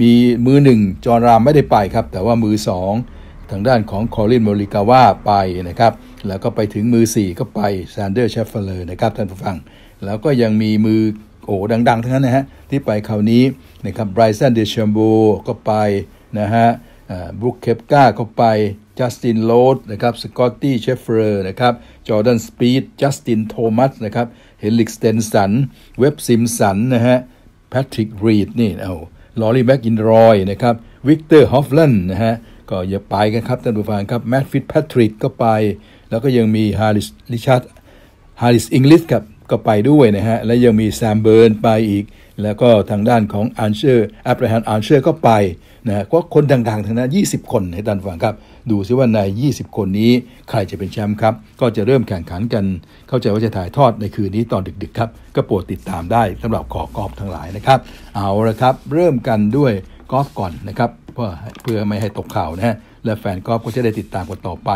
มีมือหนึ่งจอรามไม่ได้ไปครับแต่ว่ามือสองทางด้านของคอลินโมริกาว่าไปนะครับ แล้วก็ไปถึงมือ 4 ก็ไปซานเดอร์เชฟเฟลร์นะครับ ท่านผู้ฟัง แล้วก็ยังมีมือโอ้ ดัง ๆ ทั้งนั้นนะฮะที่ไปคราวนี้นะครับไบรซันเดชมโบก็ไปนะฮะบร๊คเคปก้าก็ไปจัสตินโลดนะครับสกอตตี้เชฟเฟอร์นะครับจอร์แดนสปีดจัสตินโทมัสนะครับเฮลิกสเตนสันเว็บซิมสันนะฮะแพทริกรีดนี่เอาลอรี่แบ็กอินรอยนะครับวิกเตอร์ฮอฟแลนด์นะฮะก็อย่าไปกันครับท่านผู้ฟังครับแมตต์ฟิตแพทริกก็ไป แล้วก็ยังมีฮาริสลิชาร์ดฮาริสอิงลิสครับก็ไปด้วยนะฮะ และยังมีแซมเบิร์นไปอีก แล้วก็ทางด้านของอันเชอร์อับราฮัมอันเชอร์ก็ไปนะก็คนดังๆทั้งนั้น 20 คนให้ท่านฟังครับ ดูซิว่าใน 20 คนนี้ใครจะเป็นแชมป์ครับ ก็จะเริ่มแข่งขันกัน เข้าใจว่าจะถ่ายทอดในคืนนี้ตอนดึกๆครับ ก็โปรดติดตามได้สำหรับขอกอบทั้งหลายนะครับ เอาละครับเริ่มกันด้วยกอล์ฟก่อนนะครับเพื่อเพื่อไม่ให้ตกข่าวนะฮะ และแฟนกอล์ฟก็จะได้ติดตามกันต่อไป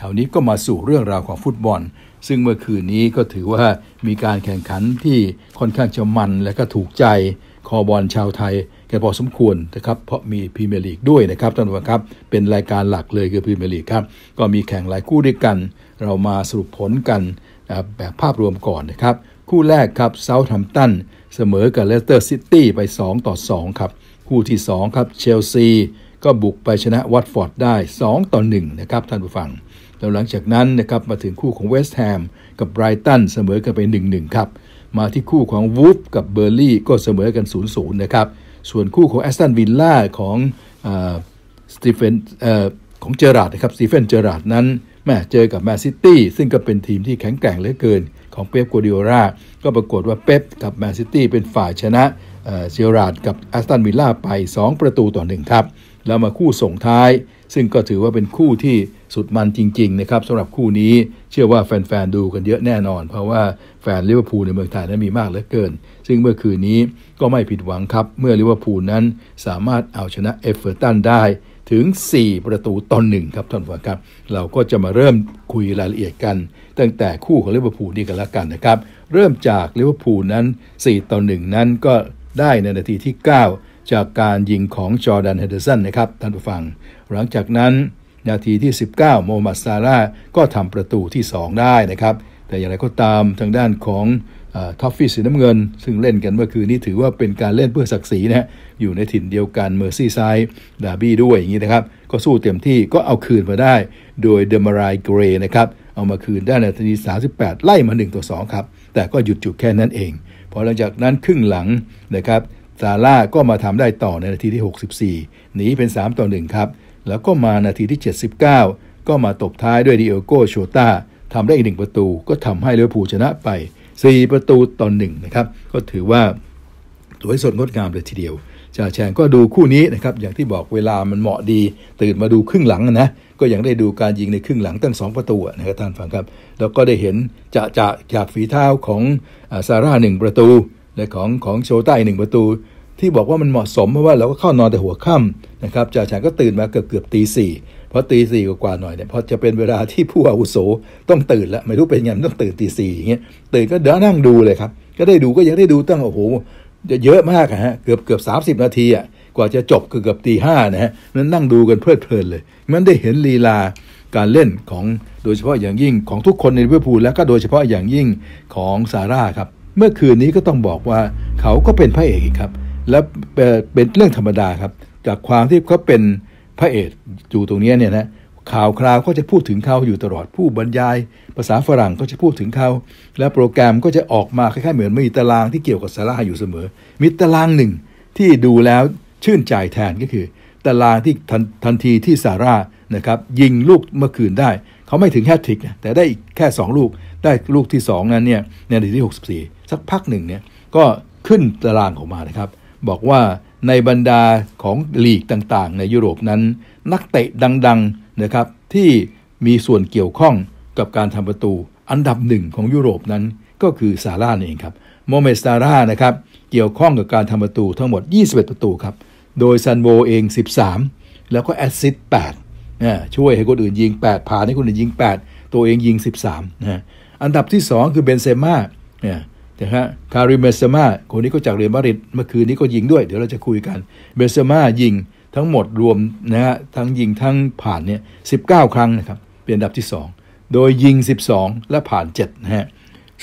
ท่วนี้ก็มาสู่เรื่องราวของฟุตบอล ซึ่งเมื่อคืนนี้ก็ถือว่ามีการแข่งขันที่ค่อนข้างจะมันและก็ถูกใจคอบอลชาวไทยกันพอสมควรนะครับ เพราะมีพรีเมียร์ลีกด้วยนะครับท่านผู้ชมครับเป็นรายการหลักเลยคือพรีเมียร์ลีกครับ ก็มีแข่งหลายคู่ด้วยกัน เรามาสรุปผลกันนะบแบบภาพรวมก่อนนะครับ คู่แรกครับเซาท์แฮมป์ตันเสมอกับเลสเตอร์ซิตี้ไป2ต่อ2 ครับคู่ที่ 2 ครับเชลซีก็บุกไปชนะวัตฟอร์ดได้ 2 ต่อ 1 นะครับท่านผู้ฟังแล้วหลังจากนั้นนะครับมาถึงคู่ของเวสต์แฮมกับไบรตันเสมอกันไป 1-1 ครับ มาที่คู่ของวูฟกับเบอร์ลี่ก็เสมอกัน 0-0 นะครับ ส่วนคู่ของแอสตันวิลล่าของสตีเฟนของเจอราดนะครับสตีเฟนเจอราดนั้นแม่เจอกับแมนซิตี้ซึ่งก็เป็นทีมที่แข็งแกร่งเหลือเกิน ของเป๊ปกัวดิโอรา ก็ปรากฏว่าเป๊ปกับแมนซิตี้เป็นฝ่ายชนะเซียราดกับแอสตันวิลล่าไป 2 ประตูต่อ 1 ครับ แล้วมาคู่ส่งท้าย ซึ่งก็ถือว่าเป็นคู่ที่สุดมันจริง ๆ นะครับสำหรับคู่นี้ เชื่อว่าแฟน ๆ ดูกันเยอะแน่นอน เพราะว่าแฟนลิเวอร์พูลในเมืองไทยนั้นมีมากเหลือเกิน ซึ่งเมื่อคืนนี้ก็ไม่ผิดหวังครับเมื่อลิเวอร์พูลนั้นสามารถเอาชนะเอฟเวอร์ตันได้ ถึง 4 ประตูต่อหนึ่งครับท่านผู้ชมครับ เราก็จะมาเริ่มคุยรายละเอียดกัน ตั้งแต่คู่ของลิเวอร์พูลนี่กันละกันนะครับเริ่มจากลิเวอร์พูลนั้น4ต่อหนึ่งนั้นก็ได้ในนาทีที่ 9 จากการยิงของจอร์แดนเฮเดอร์สันนะครับ ท่านผู้ฟัง หลังจากนั้น นาทีที่ 19 โมมัดซาร่า ก็ทำประตูที่ 2 ได้นะครับ แต่อย่างไรก็ตามทางด้านของท็อฟฟี่สีน้ำเงิน ซึ่งเล่นกันเมื่อคืนนี้ถือว่าเป็นการเล่นเพื่อศักดิ์ศรีนะฮะอยู่ในถิ่นเดียวกันเมอร์ซี่ไซด์ดาร์บี้ด้วยอย่างนี้นะครับ ก็สู้เต็มที่ก็เอาคืนมาได้โดยเดมารายเกรนะครับเอามาคืนได้ในนาที38 ไล่มา1ต่อ2ครับแต่ก็หยุดจุดแค่นั้นเองพอหลังจากนั้นครึ่งหลังนะครับซาร่าก็มาทำได้ต่อในนาทีที่ 64หนีเป็น 3 ต่อ 1 ครับ แล้วก็มานาทีที่ 79 ก็มาตบท้ายด้วยดิเอโกโชตาทำได้อีกหนึ่งประตู ก็ทำให้เลี้ยวผูชนะไป 4 ประตูต่อ1นนะครับ ก็ถือว่าสวยสดงดงามเลยทีเดียวจ่าแชงก็ดูคู่นี้นะครับ อย่างที่บอกเวลามันเหมาะดี ตื่นมาดูครึ่งหลังนะก็ยังได้ดูการยิงในครึ่งหลังตั้ง 2 ประตูนะครับท่านฟังครับแล้วก็ได้เห็นจะจะจากฝีเท้าของซาร่าหนึ่งประตู และของของโชต้าอีกหนึ่งประตู ที่บอกว่ามันเหมาะสมเพราะว่าเราก็เข้านอนแต่หัวค่ำนะครับจ่าฉันก็ตื่นมาเกือบเกือบตีสี่เพราะตีสี่กว่าหน่อยเนี่ยพอจะเป็นเวลาที่ผู้อาวุโส ต้องตื่นแล้ว ไม่รู้เป็นไงไงต้องตื่นตีสี่อย่างเงี้ยตื่นก็เดินั่งดูเลยครับก็ได้ดูก็ยังได้ดูตั้งโอ้โหเยอะมากฮะเกือบเกือบสามสิบนาทีอ่ะกว่าจะจบเกือบตีห้านะฮะนั้นนั่งดูกันเพลิดเพลินเลย มันได้เห็นลีลาการเล่นของ โดยเฉพาะอย่างยิ่งของทุกคนในเวอร์พูลและก็โดยเฉพาะอย่างยิ่งของซาร่าครับ เมื่อคืนนี้ก็ต้องบอกว่าเขาก็เป็นพระเอกครับ และเป็นเรื่องธรรมดาครับ จากความที่เขาเป็นพระเอกอยู่ตรงนี้เนี่ยนะข่าวคราวก็จะพูดถึงเขาอยู่ตลอด ผู้บรรยาย ภาษาฝรั่งก็จะพูดถึงเขา และโปรแกรมก็จะออกมาคล้ายๆเหมือนมีตารางที่เกี่ยวกับซาร่าอยู่เสมอ มีตารางหนึ่งที่ดูแล้วชื่นใจแทนก็คือแต่ลาที่ทันทันทีที่ซาร่านะครับยิงลูกเมื่อคืนได้ เขาไม่ถึงแฮตทริกนะแต่ได้อีกแค่ 2 ลูกได้ลูกที่ 2 นั้นเนี่ยในนาทีที่ 64 สักพักหนึ่งเนี่ยก็ขึ้นตารางออกมานะครับ บอกว่าในบรรดาของลีกต่างๆ ในยุโรปนั้น นักเตะดังๆนะครับที่มีส่วนเกี่ยวข้องกับการทำประตู อันดับหนึ่งของยุโรปนั้นก็คือซาร่าเองครับโมเมสซาร่านะครับเกี่ยวข้องกับการทำประตู ทั้งหมด21ประตูครับโดยซันโวเอง 13 แล้วก็แอซิดแป8ช่วยให้คนอื่นยิง 8 ผ่านให้คนอื่นยิง 8 ตัวเองยิง 13นะอันดับที่ 2 คือเบนเซม่าเนี่ยนะฮะคาริเมเซม่าคนนี้ก็จากเรียนมาริดเมื่อคืนนี้ก็ยิงด้วย เดี๋ยวเราจะคุยกันเบนเซม่ายิง ทั้งหมดรวมนะฮะทั้งยิงทั้งผ่านเนี่ยสิครั้งนะครับเป็นอันดับที่ 2 โดยยิง 12 และผ่าน 7 นะฮะ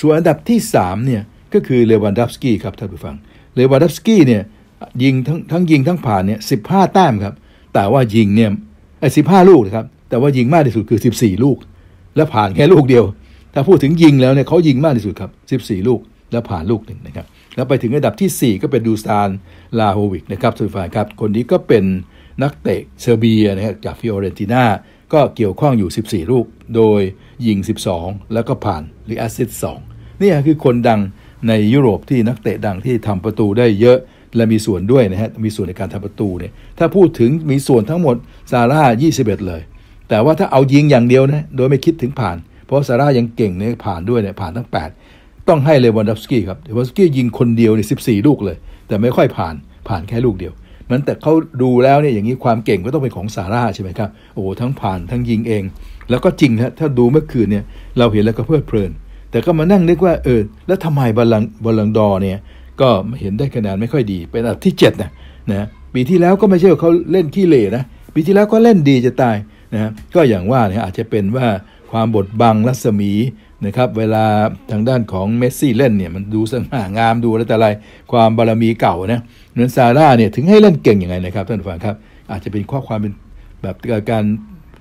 ส่วนอันดับที่3เนี่ยก็คือเลวันดับสกี้ครับ ท่านผู้ฟังเลวันดับสกี้เนี่ยยิงทั้งทั้งยิงทั้งผ่านเนี่ยสิบห้าแต้มครับแต่ว่ายิงเนี่ยไอ้สิบห้าลูกนะครับแต่ว่ายิงมากที่สุดคือสิบสี่ลูก และผ่านแค่ลูกเดียว ถ้าพูดถึงยิงแล้วเนี่ยเขายิงมากที่สุดครับสิบสี่ลูก และผ่านลูกหนึ่งนะครับแล้วไปถึงระดับที่สี่ก็เป็นดูซานลาโฮวิกนะครับสุดฝ่ายครับคนนี้ก็เป็นนักเตะเซอร์เบียนะครับจากฟิโอเรนตินาก็เกี่ยวข้องอยู่ 14 ลูก โดยยิง 12 แล้วก็ผ่านหรือแอสซิสต์2นี่คือคนดังในยุโรปที่นักเตะดังที่ทำประตูได้เยอะและมีส่วนด้วยนะฮะมีส่วนในการทำประตูเนี่ยถ้าพูดถึงมีส่วนทั้งหมดซาร่า21 เลย แต่ว่าถ้าเอายิงอย่างเดียวนะโดยไม่คิดถึงผ่าน เพราะซาร่ายังเก่งเนี่ยผ่านด้วยเนี่ยผ่านทั้ง 8 ต้องให้เลวันดัฟสกี้ครับเลวันดัฟสกี้ยิงคนเดียวใน14 ลูกเลย แต่ไม่ค่อยผ่านผ่านแค่ลูกเดียวมันแต่เขาดูแล้วเนี่ยอย่างนี้ความเก่งก็ต้องเป็นของซาร่าใช่ไหมครับ โอ้ทั้งผ่านทั้งยิงเอง แล้วก็จริงฮะถ้าดูเมื่อคืนเนี่ยเราเห็นแล้วก็เพลิดเพลิน แต่ก็มานั่งนึกว่าเออแล้วทำไมบอลลังบอลลังดอเนี่ยก็เห็นได้คะแนนไม่ค่อยดี เป็นอันดับที่7นะนะปีที่แล้วก็ไม่ใช่ว่าเขาเล่นขี้เละนะปีที่แล้วก็เล่นดีจะตายนะก็อย่างว่าเนี่ยอาจจะเป็นว่าความบดบังรัศมีนะครับเวลาทางด้านของเมสซี่เล่นเนี่ยมันดูสง่างามดูอะไรแต่ไรความบารมีเก่านะนั้นซาร่าเนี่ยถึงให้เล่นเก่งยังไงนะครับท่านผู้ฟังครับอาจจะเป็นข้อความเป็นแบบการ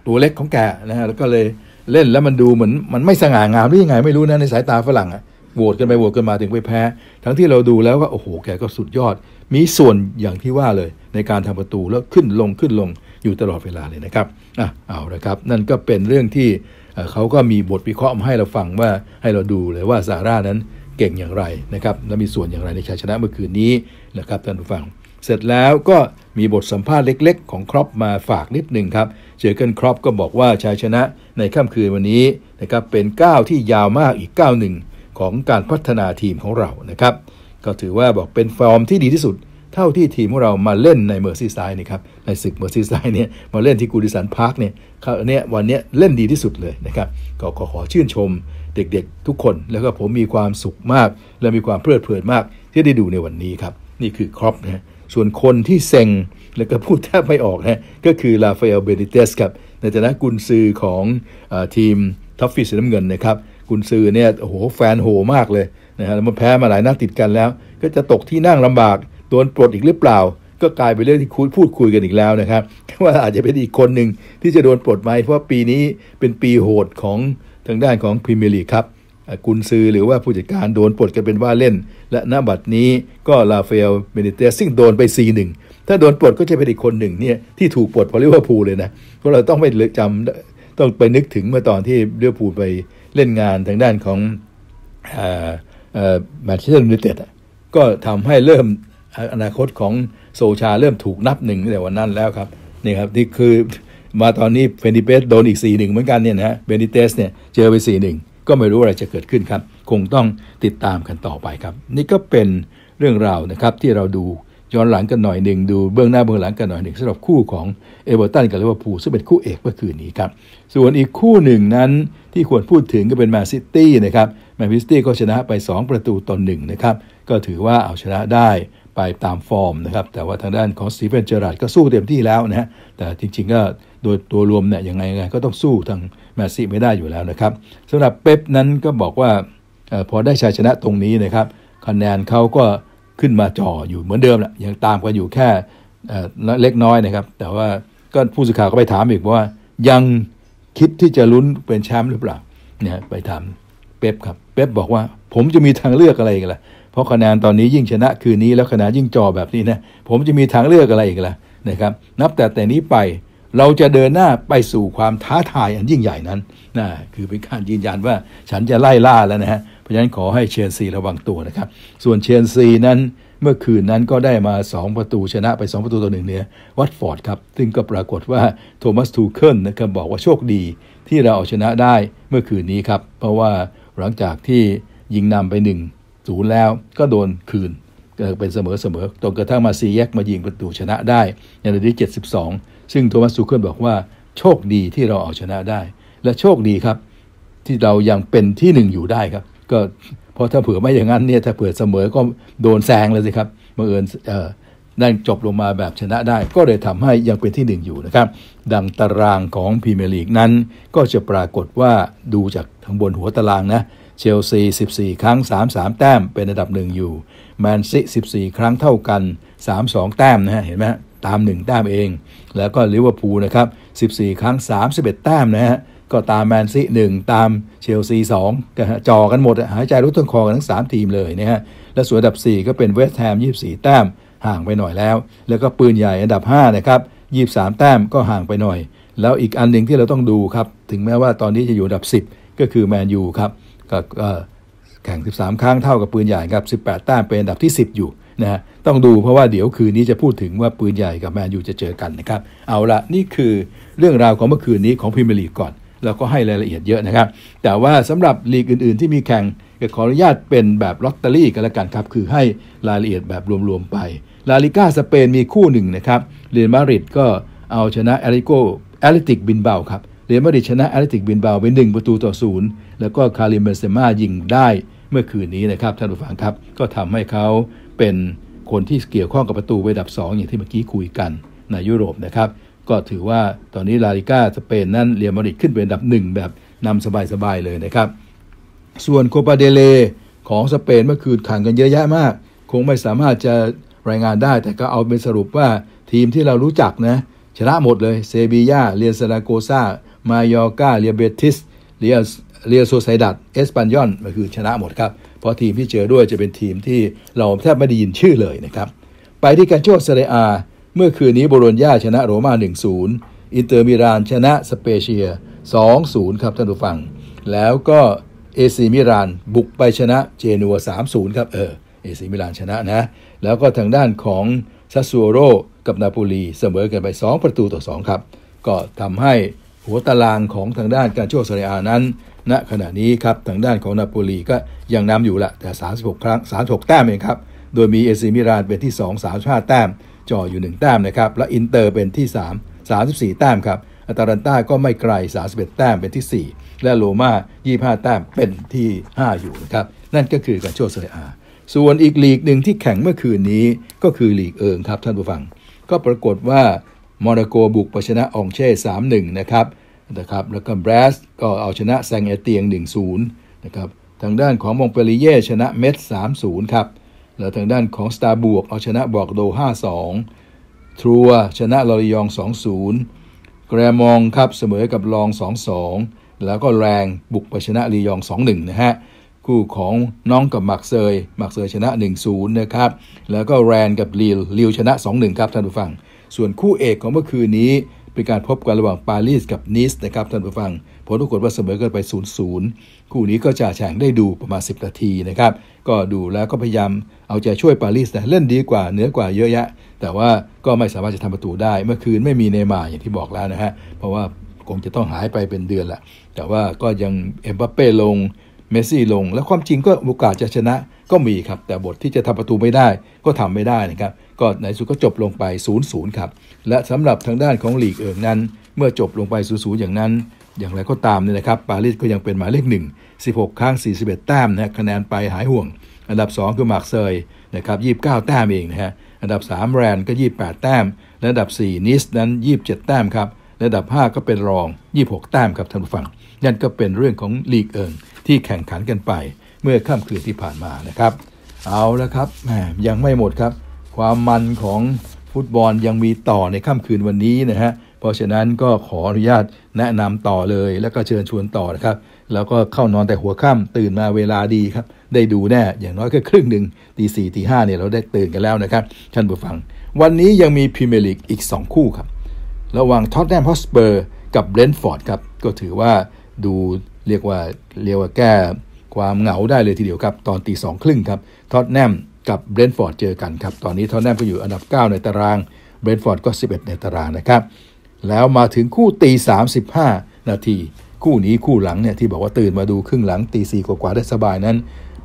ตัวเล็กของแกนะฮะแล้วก็เลยเล่นแล้วมันดูเหมือนมันไม่สง่างามหรือยังไง ไม่รู้นะในสายตาฝรั่งอะโหวตกันไปโหวตกันมาถึงไปแพ้ ทั้งที่เราดูแล้วว่าโอ้โหแกก็สุดยอด มีส่วนอย่างที่ว่าเลยในการทำประตูแล้วขึ้นลงขึ้นลงอยู่ตลอดเวลาเลยนะครับ อ่ะเอาละครับ นั่นก็เป็นเรื่องที่เขาก็มีบทวิเคราะห์มาให้เราฟังว่าให้เราดูเลยว่าซาร่านั้นเก่งอย่างไรนะครับและมีส่วนอย่างไรในชัยชนะเมื่อคืนนี้นะครับท่านผู้ฟัง เสร็จแล้วก็มีบทสัมภาษณ์เล็กๆ ของครอปมาฝากนิดหนึ่งครับ เจอเกินครอปก็บอกว่าชัยชนะในค่ำคืนวันนี้นะครับเป็นก้าวที่ยาวมากอีกก้าวหนึ่งของการพัฒนาทีมของเรานะครับ ก็ถือว่าบอกเป็นฟอร์มที่ดีที่สุด เท่าที่ทีมของเรามาเล่นในเมอร์ซี่ไซด์นี่ครับในศึกเมอร์ซี่ไซด์เนี่ยมาเล่นที่กูดิสันพาร์คเนี่ยเนี่ยวันนี้เล่นดีที่สุดเลยนะครับ ก็ขอขอชื่นชมเด็กๆทุกคนแล้วก็ผมมีความสุขมาก และมีความเพลิดเพลินมากที่ได้ดูในวันนี้ครับนี่คือครอปนะส่วนคนที่เซ็งแล้วก็พูดแทบไม่ออกนะก็คือลาฟาเอลเบนิเตสครับในฐานะกุนซือของอทีมทัฟฟี่สีน้ำเงินนะครับุนซือเนี่ย โอ้โห แฟนโหมากเลยนะฮะมันแพ้มาหลายนัดติดกันแล้ว ก็จะตกที่นั่งลำบาก โดนปลดอีกหรือเปล่า ก็กลายเป็นเรื่องที่คุยพูดคุยกันอีกแล้วนะครับ ว่าอาจจะเป็นอีกคนหนึ่งที่จะโดนปลดไหม เพราะปีนี้เป็นปีโหดของทางด้านของพรีเมียร์ลีกครับกุนซือหรือว่าผู้จัดการโดนปลดกันเป็นว่าเล่น และนาบัดนี้ก็ลาเฟลเมนิเตซึ่งโดนไป4ีหนึ่งถ้าโดนปลดก็จะเป็นอีกคนหนึ่งเนี่ยที่ถูกปลดเพราะเรียกว่าพูเลยนะ เพราะเราต้องไป่จำต้องไปนึกถึงเมื่อตอนที่เรียกพูไปเล่นงานทางด้านของแมนเชสเตอร์ยูไนเต็ดก็ทำให้เริ่มอนาคตของโซชาเริ่มถูกนับหนึ่งแต่วันนั้นแล้วครับนี่ครับที่คือมาตอนนี้เฟนิเปสโดนอีก4 1เหมือนกันเนี่ยนะฮะเบนิเตสเนี่ยเจอไป4 1 ก็ไม่รู้อะไรจะเกิดขึ้นครับ คงต้องติดตามกันต่อไปครับ นี่ก็เป็นเรื่องราวนะครับที่เราดูย้อนหลังกันหน่อยหนึ่ง ดูเบื้องหน้าเบื้องหลังกันหน่อยหนึ่งสำหรับคู่ของเอเวอร์ตันกับลิเวอร์พูลซึ่งเป็นคู่เอกเมื่อคืนนี้ครับ ส่วนอีกคู่หนึ่งนั้นที่ควรพูดถึงก็เป็นแมนซิตี้นะครับแมนซิตี้ก็ชนะไป 2 ประตูต่อหนึ่งนะครับ ก็ถือว่าเอาชนะได้ไปตามฟอร์มนะครับ แต่ว่าทางด้านของสตีเฟนเจอร์ัดก็สู้เต็มที่แล้วนะฮะแต่จริงๆก็โดยตัวรวมเนี่ยยังไงก็ต้องสู้ทางแมนซิไม่ได้อยู่แล้วนะครับสำหรับเป๊ปนั้นก็บอกว่าออพอได้ชัยชนะตรงนี้นะครับคะแนนเขาก็ขึ้นมาจ่ออยู่เหมือนเดิมแหละ ยังตามกันอยู่แค่เล็กน้อยนะครับ แต่ว่าก็ผู้สื่อข่าวก็ไปถามอีกว่ายังคิดที่จะลุ้นเป็นแชมป์หรือเปล่าเนี่ยไปถามเป๊ปครับเป๊ปบอกว่า ผมจะมีทางเลือกอะไรกันล่ะเพราะคะแนนตอนนี้ยิ่งชนะคืนนี้แล้วคะแนนยิ่งจ่อแบบนี้นะ ผมจะมีทางเลือกอะไรอีกล่ะนะครับ นับแต่แต่นี้ไปเราจะเดินหน้าไปสู่ความท้าทายอันยิ่งใหญ่นั้นนะคือเป็นการยืนยันว่าฉันจะไล่ล่าแล้วนะฮะ เพราะฉะนั้นขอให้เชนซีระวังตัวนะครับ ส่วนเชนซีนั้นเมื่อคืนนั้นก็ได้มา 2 ประตูชนะไป 2 ประตูต่อหนึ่งเนี่ยวัตฟอร์ดครับ ซึ่งก็ปรากฏว่าโทมัสทูเคิลนะครับ บอกว่าโชคดีที่เราเอาชนะได้เมื่อคืนนี้ครับ เพราะว่าหลังจากที่ยิงนำไป1ศูนย์แล้วก็โดนคืนเป็นเสมอเสมอจนกระทั่งมาซีแยกมายิงประตูชนะได้ในนาที72ซึ่งโทมัสซูเคิลบอกว่าโชคดีที่เราเอาชนะได้ และโชคดีครับ ที่เรายังเป็นที่หนึ่งอยู่ได้ครับก็เพราะถ้าเผื่อไม่อย่างนั้นเนี่ยถ้าเผื่อเสมอก็โดนแซงเลยสิครับบังเอิญนั่นจบลงมาแบบชนะได้ ก็เลยทำให้ยังเป็นที่หนึ่งอยู่นะครับ ดังตารางของพรีเมียร์ลีกนั้นก็จะปรากฏว่าดูจากทางบนหัวตารางนะเชลซี 14 ครั้ง 33 แต้มเป็นอันดับหนึ่งอยู่แมนซี14 ครั้งเท่ากัน 32 แต้มนะฮะเห็นไหมฮะตาม1แต้มเอง แล้วก็ลิเวอร์พูลนะครับ 14 ครั้ง 31 แต้มนะฮะ ก็ตามแมนซีหนึ่งตามเชลซีสองจ่อกันหมดหายใจรุดต้นคอกันทั้ง3ทีมเลยนะฮะ และส่วนอันดับ 4 ก็เป็นเวสต์แฮม 24 แต้มห่างไปหน่อยแล้ว แล้วก็ปืนใหญ่อันดับ 5 นะครับ 23 แต้มก็ห่างไปหน่อย แล้วอีกอันหนึ่งที่เราต้องดูครับ ถึงแม้ว่าตอนนี้จะอยู่อันดับ 10 ก็คือแมนยูครับก็แข่ง 13 ครั้งเท่ากับปืนใหญ่ครับ 18 แต้มเป็นอันดับที่10อยู่นะฮะต้องดูเพราะว่าเดี๋ยวคืนนี้จะพูดถึงว่าปืนใหญ่กับแมนยูจะเจอกันนะครับ เอาละนี่คือเรื่องราวของเมื่อคืนนี้ของพรีเมียร์ลีกก่อนเราก็ให้รายละเอียดเยอะนะครับ แต่ว่าสำหรับลีกอื่นๆ ที่มีแข่งขออนุญาตเป็นแบบลอตเตอรี่กันละกันครับ คือให้รายละเอียดแบบรวมๆไป ลาลิก้าสเปนมีคู่หนึ่งนะครับ เรียนมาริดก็เอาชนะแอริโกแอตติกบินเบาครับ เรียนมาริดชนะแอตติกบินเบาเป็นหนึ่งประตูต่อศูนย์แล้วก็คาริมเบนเซม่ายิงได้เมื่อคืนนี้นะครับท่านผู้ฟังครับก็ทำให้เขาเป็นคนที่เกี่ยวข้องกับประตูเวดับ 2 อย่างที่เมื่อกี้คุยกันในยุโรปนะครับก็ถือว่าตอนนี้ลาลิก้าสเปนนั้นเรียมาริดขึ้นเป็นนดับ 1 แบบนำสบายๆเลยนะครับ ส่วนโคปาเดเลของสเปนเมื่อคืนขังกันเยอะแยะมาก คงไม่สามารถจะรายงานได้ แต่ก็เอาเป็นสรุปว่าทีมที่เรารู้จักนะชนะหมดเลยเซบียาเรียนซาราโกซามายอร์กาเรียเบติสเรียเรียโซไซดัตเอสปันยอนก็คือชนะหมดครับเพราะทีมที่เจอด้วยจะเป็นทีมที่เราแทบไม่ได้ยินชื่อเลยนะครับ ไปที่การโชคเซเรียเมื่อคืนนี้โบโลญญาชนะโรมา1-0 อินเตอร์มิลานชนะสเปเชีย 2-0ครับ ท่านผู้ฟัง แล้วก็เอซีมิลานบุกไปชนะเจนัว 3-0ครับ เออเอซีมิลานชนะนะแล้วก็ทางด้านของซัสซูโรกับนาปูลี เสมอกันไป 2 ประตูต่อ2ครับก็ทำให้หัวตารางของทางด้านการโชคเซเรียอนั้นณนะขณะนี้ครับ ทางด้านของนาโปลีก็ยังนำอยู่ละแต่ 36 ครั้ง 36 แต้มเองครับ โดยมีเอซิมิรานเป็นที่2 35 แต้มจ่ออยู่ 1 แต้มนะครับและอินเตอร์เป็นที่ 3 34 แต้มครับอัตาลันต้าก็ไม่ไกล 31 แต้มเป็นที่ 4 และโลมา 25 แต้มเป็นที่ 5 อยู่นะครับนั่นก็คือการโชคเซเรียส่วนอีกลีกหนึ่งที่แข่งเมื่อคืนนี้ก็คือลีกเอิงครับ ท่านผู้ฟังก็ปรากฏว่ามอนโกบุกไปชนะองเช่สมหนะครับนะครับ แล้วก็แบรสก็เอาชนะ แซงเอเตียง1ูนะครับทางด้านของมงเปรีเย่ชนะเมสามศูนย์ครับ แล้วทางด้านของสตาร์บวกเอาชนะบอกโด5-2ทรัวชนะลอรยอง 2-0แกรมองครับ เสมอกับลอง 2-2 แล้วก็แรงบุกไปชนะลียอง 2-1 นะฮะคู่ของน้องกับหมักเซยหมักเซยชนะ 1-0 นะครับ แล้วก็แรนกับลิลลิลชนะ2-1ครับท่านผู้ฟังส่วนคู่เอกของเมื่อคืนนี้เป็นการพบกันระหว่างปารีสกับนิสนะครับ ท่านผู้ฟังผลปรากฏว่าเสมอกันไป0์คู่นี้ก็จะแข่งได้ดูประมาณ 10นาทีนะครับ ก็ดูแล้วก็พยายามเอาใจช่วยปารีสนะเล่นดีกว่าเหนือกว่าเยอะแยะ แต่ว่าก็ไม่สามารถจะทำประตูได้ เมื่อคืนไม่มีเนมาอย่างที่บอกแล้วนะฮะเพราะว่าคงจะต้องหายไปเป็นเดือนละแต่ว่าก็ยังเอ็มบัปเป้ลงเมสซี่ลง และความจริงก็โอกาสจะชนะก็มีครับ แต่บทที่จะทำประตูไม่ได้ ก็ทำไม่ได้นะครับก็ในสุดก็จบลงไป0์ครับ และสำหรับทางด้านของหลีกเอิงนั้น เมื่อจบลงไป0์อย่างนั้น อย่างไรก็ตามเนี่ยนะครับ ปารีสก็ยังเป็นหมายเลขหนึ่1 16 ครั้ง 41 แต้มนะคะแนนไปหายห่วง อันดับ 2 คือมาร์เซยนะครับ 29 แต้มเองนะฮะ อันดับ 3 แรนก็28แต้มและอันดับ 4 นิสนั้น 27 แต้มครับและอันดับ 5 ก็เป็นรอง 26แต้มครับท่านผู้ฟัง นั่นก็เป็นเรื่องของลีกเอิงที่แข่งขันกันไปเมื่อค่ำคืนที่ผ่านมานะครับเอาลวครับยังไม่หมดครับความมันของ ฟุตบอลยังมีต่อในค่ำคืนวันนี้นะฮะ เพราะฉะนั้นก็ขออนุญาตแนะนำต่อเลย แล้วก็เชิญชวนต่อนะครับ แล้วก็เข้านอนแต่หัวค่ำตื่นมาเวลาดีครับ ได้ดูแน่ อย่างน้อยก็ครึ่งหนึ่งตีสี่ตีห้าเนี่ยเราได้ตื่นกันแล้วนะครับท่านผู้ฟัง วันนี้ยังมีพรีเมียร์ลีกอีก 2 คู่ครับ ระหว่างท็อตแนมฮอสเปอร์กับเบรนท์ฟอร์ดครับก็ถือว่าดูเรียกว่าเรียกว่าแก้ ความเหงาได้เลยทีเดียวครับตอนตีสองครึ่งครับท็อตแนมกับเบรนท์ฟอร์ดเจอกันครับ ตอนนี้ทอนแนมก็อยู่อันดับ 9 ในตาราง เบรนท์ฟอร์ดก็ 11 ในตารางนะครับ แล้วมาถึงคู่ตี35 นาที คู่นี้คู่หลังเนี่ยที่บอกว่าตื่นมาดูครึ่งหลังตีสี่กว่าได้สบายนั้น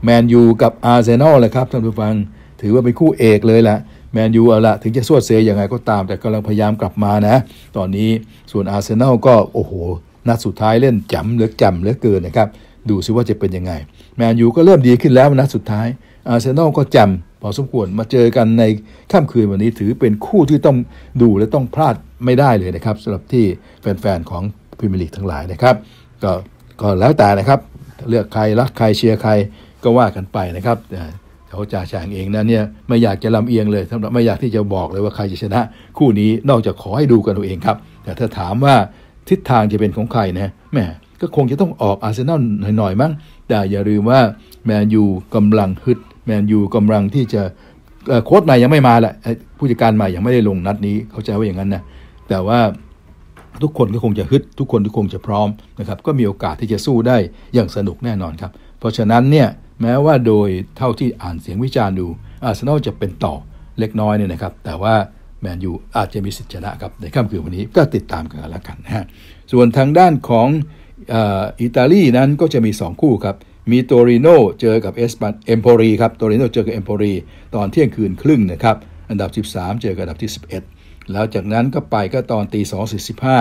แมนยูกับอาร์เซนอลเลยครับท่านผู้ฟัง ถือว่าเป็นคู่เอกเลยละแมนยูเอาละถึงจะสวดเสียยังไงก็ตาม แต่กำลังพยายามกลับมานะ ตอนนี้ส่วนอาร์เซนอลก็โอ้โหนัดสุดท้ายเล่นจำเหลือจำเหลือเกินนะครับ ดูซิว่าจะเป็นยังไง แมนยูก็เริ่มดีขึ้นแล้วนัดสุดท้ายอาร์เซนอลก็จำพอสมควรมาเจอกันในค่ำคืนวันนี้ถือเป็นคู่ที่ต้องดูและต้องพลาดไม่ได้เลยนะครับสำหรับที่แฟนๆของพรีเมียร์ลีกทั้งหลายนะครับก็ก็แล้วแต่นะครับ เลือกใครรักใครเชียร์ใครก็ว่ากันไปนะครับเขาจ่าฉางเองนะเนี่ยไม่อยากจะลำเอียงเลยสำหรับไม่อยากที่จะบอกเลยว่าใครจะชนะคู่นี้นอกจากขอให้ดูกันเอาเองครับแต่ถ้าถามว่าทิศทางจะเป็นของใครนะแม่ก็คงจะต้องออกอาร์เซนอลหน่อยๆมั้ง แต่อย่าลืมว่า แมนยูกำลังฮึดแมนยูกำลังที่จะโค้ดใหม่ยังไม่มาแหละผู้จัดการใหม่ยังไม่ได้ลงนัดนี้ เข้าใจว่าอย่างนั้นนะแต่ว่าทุกคนก็คงจะฮึดทุกคนก็คงจะพร้อมนะครับ ก็มีโอกาสที่จะสู้ได้อย่างสนุกแน่นอนครับ เพราะฉะนั้นเนี่ยแม้ว่าโดยเท่าที่อ่านเสียงวิจารณ์ดูอาร์เซนอลจะเป็นต่อเล็กน้อยเนี่ยนะครับ แต่ว่าแมนยูอาจจะมีสิทธิชนะครับ ในค่ำคืนวันนี้ก็ติดตามกันแล้วกันนะฮะส่วนทางด้านของอิตาลีนั้นก็จะมี 2 คู่ครับมีโตริโนเจอกับเอสปันเอมโพรีครับโตริโนเจอกับเอมโพรีตอนเที่ยงคืนครึ่งนะครับ อันดับ 13 เจอกับอันดับที่11 แล้วจากนั้นก็ไปก็ตอนตีสองสสิบห้า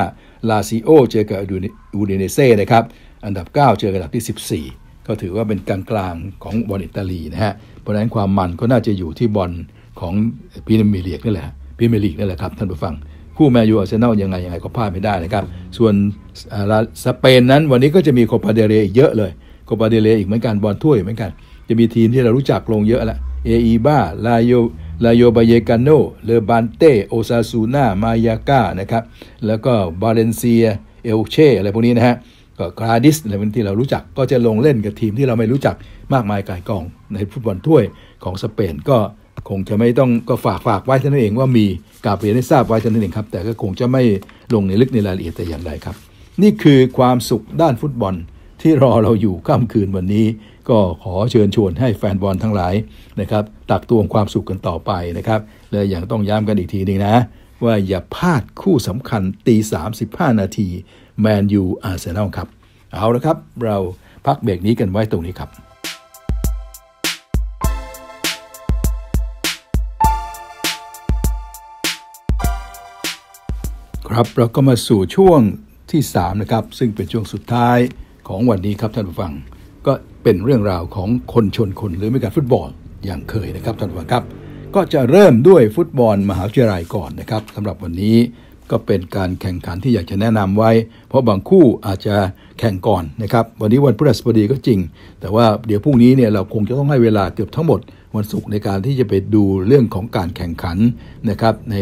ลาซิโอ เจอกับอูดิเนเซ่นะครับ อันดับ 9 เจอกับอันดับที่14 ก็ถือว่าเป็นกลางกลางของบอลอิตาลีนะฮะ เพราะนั้นความมันก็น่าจะอยู่ที่บอลของพีเมเลียกนี่แหละพีเมลีกนี่แหละครับท่านผู้ฟัง คู่แมนยูอาร์เซนอลยังไงยังไงก็พลาดไม่ได้นะครับ ส่วนสเปนนั้น วันนี้ก็จะมีโคปาเดเรเยอะเลยโกปาเดเลอีกเหมือนกันบอลถ้วยเหมือนกันจะมีทีมที่เรารู้จักลงเยอะละเออีบ้าลาโยลาโยบาเยกาโนเลบานเตโอซาซูนามายาก้านะครับแล้วก็บาเลนเซียเอลเช่อะไรพวกนี้นะฮะก็คราดิสอะไรเป็ที่เรารู้จักก็จะลงเล่นกับทีมที่เราไม่รู้จักมากมายกายกองในฟุตบอลถ้วยของสเปนก็คงจะไม่ต้องก็ฝากฝากไว้ท่านเอง ว่ามีกาเปียนให้ทราบไว้ท่านเองครับ แต่ก็คงจะไม่ลงในลึกในรายละเอียดแต่อย่างใดครับ นี่คือความสุขด้านฟุตบอลที่รอเราอยู่ค่ำคืนวันนี้ ก็ขอเชิญชวนให้แฟนบอลทั้งหลายนะครับตักตวงความสุขกันต่อไปนะครับและอย่างต้องย้ำกันอีกทีหนึ่งนะ ว่าอย่าพลาดคู่สำคัญตี 35 นาทีแมนยูอาร์เซนอลครับ เอาละครับเราพักเบรกนี้กันไว้ตรงนี้ครับ ครับ เราก็มาสู่ช่วงที่ 3 นะครับ ซึ่งเป็นช่วงสุดท้ายของวันนี้ครับท่านผู้ฟังก็เป็นเรื่องราวของคนชนคน หรือไม่การฟุตบอลอย่างเคยนะครับท่านผู้ฟังครับ ก็จะเริ่มด้วยฟุตบอลมหาวิทยาลัยก่อนนะครับสำหรับวันนี้ก็เป็นการแข่งขันที่อยากจะแนะนำไว้ เพราะบางคู่อาจจะแข่งก่อนนะครับวันนี้วันพฤหัสบดีก็จริง แต่ว่าเดี๋ยวพรุ่งนี้เนี่ยเราคงจะต้องให้เวลาเกือบทั้งหมดวันศุกร์ในการที่จะไปดูเรื่องของการแข่งขันนะครับใน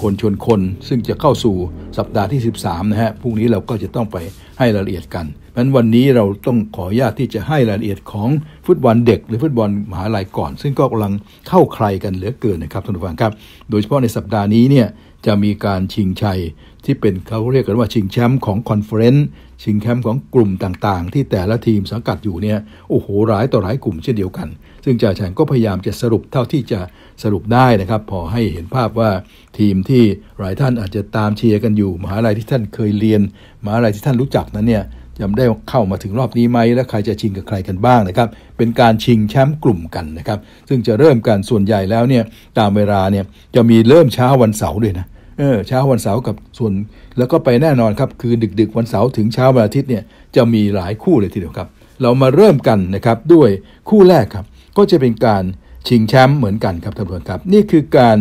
คนชนคนซึ่งจะเข้าสู่สัปดาห์ที่ 13นะฮะพรุ่งนี้เราก็จะต้องไปให้รายละเอียดกันั้นวันนี้เราต้องขออนุญาตที่จะให้รายละเอียดของฟุตบอลเด็กหรือฟุตบอลมหาลัยก่อน ซึ่งก็กำลังเข้าใครกันเหลือเกินนะครับท่านผู้ฟังครับ โดยเฉพาะในสัปดาห์นี้เนี่ยจะมีการชิงชัย ที่เป็นเขาเรียกกันว่าชิงแชมป์ของคอนเฟอเรนซ์ชิงแชมป์ของกลุ่มต่างๆ ที่แต่ละทีมสังกัดอยู่เนี่ยโอ้โหหลายต่อหลายกลุ่มเช่นเดียวกัน ซึ่งจ่าแฉงก็พยายามจะสรุปเท่าที่จะสรุปได้นะครับพอให้เห็นภาพว่าทีมที่หลายท่านอาจจะตามเชียร์กันอยู่มหาลัยที่ท่านเคยเรียนมหาลัยที่ท่านรู้จักนั้นเนี่ยจะได้เข้ามาถึงรอบนี้ไหมและใครจะชิงกับใครกันบ้างนะครับเป็นการชิงแชมป์กลุ่มกันนะครับซึ่งจะเริ่มกันส่วนใหญ่แล้วเนี่ย ตามเวลาเนี่ยจะมีเริ่มเช้าวันเสาร์ด้วยนะเออเช้าวันเสาร์กับส่วนแล้วก็ไปแน่นอนครับคือดึก ๆ วันเสาร์ถึงเช้าวันอาทิตย์เนี่ยจะมีหลายคู่เลยทีเดียวครับ เรามาเริ่มกันนะครับด้วยคู่แรกครับ ก็จะเป็นการชิงแชมป์เหมือนกันครับท่านผู้ชมครับ นี่คือการ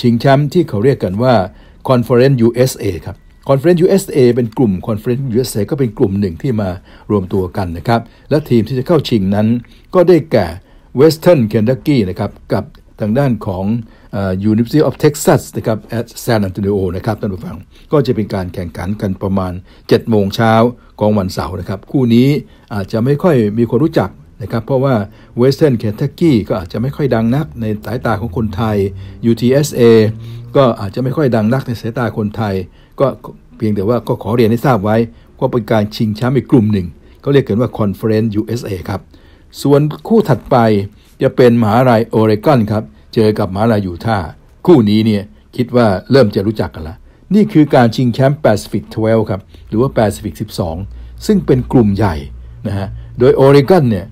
ชิงแชมป์ที่เขาเรียกกันว่า Conference USA ครับคอนเฟรนซ์ USA เป็นกลุ่มคอนเฟรนซ์ USA ก็เป็นกลุ่มหนึ่งที่มารวมตัวกันนะครับ และทีมที่จะเข้าชิงนั้นก็ได้แก่เวสเทิร์น n คนด k กี้นะครับกับทางด้านของ University of Texas นะครับ at San Antonio นะครับท่านผู้ฟังก็จะเป็นการแข่งขันกันประมาณ7โมงเช้าของวันเสาร์นะครับ คู่นี้อาจจะไม่ค่อยมีคนรู้จักนะครับ เพราะว่า Western Kentucky ก็อาจจะไม่ค่อยดังนักในสายตาของคนไทย UTSA ก็อาจจะไม่ค่อยดังนักในสายตาคนไทยก็เพียงแต่ว่าก็ขอเรียนให้ทราบไว้ว่าเป็นการชิงแชมป์อีกกลุ่มหนึ่งเขาเรียกกันว่า Conference USA ครับ ส่วนคู่ถัดไปจะเป็นมหาลัยโอเรกอนครับ เจอกับมหาลัยยูทาห์คู่นี้เนี่ยคิดว่าเริ่มจะรู้จักกันละนี่คือการชิงแชมป์ Pacific 12 ครับ หรือว่า Pacific 12 ซึ่งเป็นกลุ่มใหญ่นะฮะโดยโอเรกอนเนี่ย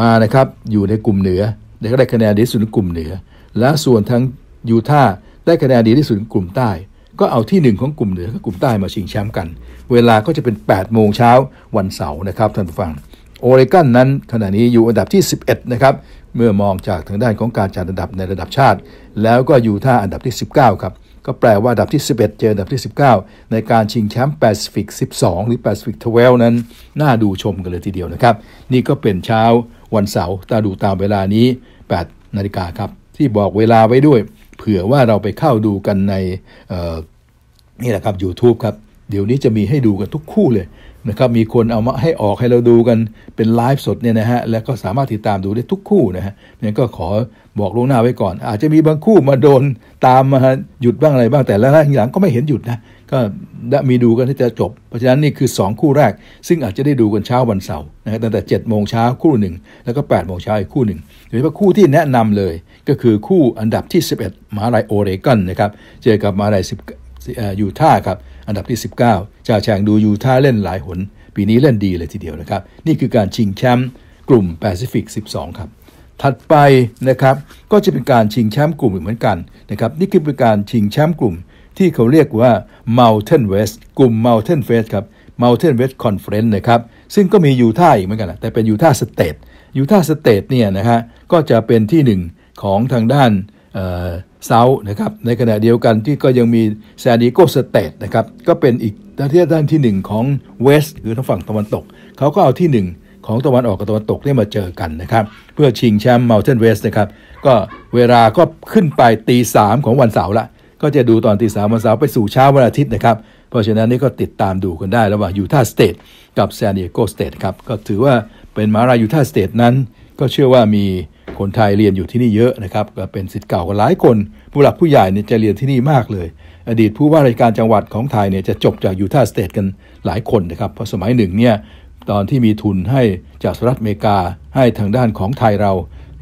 มานะครับ อยู่ในกลุ่มเหนือได้คะแนนดีที่สุดในกลุ่มเหนือ และส่วนทั้งยูทาห์ได้คะแนนดีที่สุดในกลุ่มใต้ก็เอาที่ 1 ของกลุ่มเหนือกับกลุ่มใต้มาชิงแชมป์กัน เวลาก็จะเป็น 8โมงเช้าวันเสาร์นะครับท่านผู้ฟัง โอเรกอนนั้นขณะนี้อยู่อันดับที่ 11นะครับ เมื่อมองจากทางด้านของการจัดอันดับในระดับชาติ แล้วก็อยู่ท่าอันดับที่ 19ครับ ก็แปลว่าอันดับที่ 11 เจออันดับที่ 19 ในการชิงแชมป์แปซิฟิก12 หรือแปซิฟิก12นั้น น่าดูชมกันเลยทีเดียวนะครับ นี่ก็เป็นเช้าวันเสาร์ตาดูตามเวลานี้8นาฬิกาครับที่บอกเวลาไว้ด้วยเผื่อว่าเราไปเข้าดูกันในนี่แหละครับ YouTube ครับ เดี๋ยวนี้จะมีให้ดูกันทุกคู่เลยนะครับ มีคนเอามาให้ออกให้เราดูกันเป็นไลฟ์สดเนี่ยนะฮะ แล้วก็สามารถติดตามดูได้ทุกคู่นะฮะนั่นก็ขอบอกล่วงหน้าไว้ก่อน อาจจะมีบางคู่มาโดนตามมาหยุดบ้างอะไรบ้างแต่แล้วหลังก็ไม่เห็นหยุดนะก็ได้มีดูกันที่จะจบเพราะฉะนั้นนี่คือ 2 คู่แรกซึ่งอาจจะได้ดูกันเช้าวันเสาร์นะครับตั้งแต่7จ็ดโมงเช้าคู่หนึ่งแล้วก็8ปดโมงเช้าอีกคู่หนึ่งโดยเฉพาะคู่ที่แนะนำเลยก็คือคู่อันดับที่ 11มหาลัยโอเรกอนนะครับเจอกับมหาลัยสิบยูท่าครับอันดับที่ 19จ่าแชงดูยูท่าเล่นหลายหนปีนี้เล่นดีเลยทีเดียวนะครับ นี่คือการชิงแชมป์กลุ่มแปซิฟิก12 ครับถัดไปนะครับก็จะเป็นการชิงแชมป์กลุ่มเหมือนกันนะครับนี่คือเป็นการชิงแชมป์กลุ่มที่เขาเรียกว่า Mountain West กลุ่ม Mountain West ครับ Mountain West Conference นะครับซึ่งก็มียูท่าอีกเหมือนกันะแต่เป็นยูท่าสเตทยูท่าสเตทเนี่ยนะฮะก็จะเป็นที่หนึ่งของทางด้านเซาท์นะครับในขณะเดียวกันที่ก็ยังมีแซนดิโกสเตทนะครับก็เป็นอีกที่ด้านที่หนึ่งของเวสต์หรือทางฝั่งตะวันตก เขาก็เอาที่หนึ่งของตะวันออกกับตะวันตกได้มาเจอกันนะครับเพื่อชิงแชมป์เมลเทนเวสต์นะครับก็เวลาก็ขึ้นไปตีสามของวันเสาร์ละก็จะดูตอนตีสามวันเสาร์ไปสู่เช้าวันอาทิตย์นะครับ เพราะฉะนั้นนี่ก็ติดตามดูกันได้ระหว่างยูทาสเตทกับซานดิเอโกสเตทครับ ก็ถือว่าเป็นมหาลัยยูทาสเตทนั้น ก็เชื่อว่ามีคนไทยเรียนอยู่ที่นี่เยอะนะครับ ก็เป็นสิทธิ์เก่ากันหลายคน ผู้หลักผู้ใหญ่เนี่ยจะเรียนที่นี่มากเลย อดีตผู้ว่าราชการจังหวัดของไทยเนี่ยจะจบจากยูทาสเตทกันหลายคนนะครับ เพราะสมัยหนึ่งเนี่ยตอนที่มีทุนให้จากสหรัฐอเมริกาให้ทางด้านของไทยเรา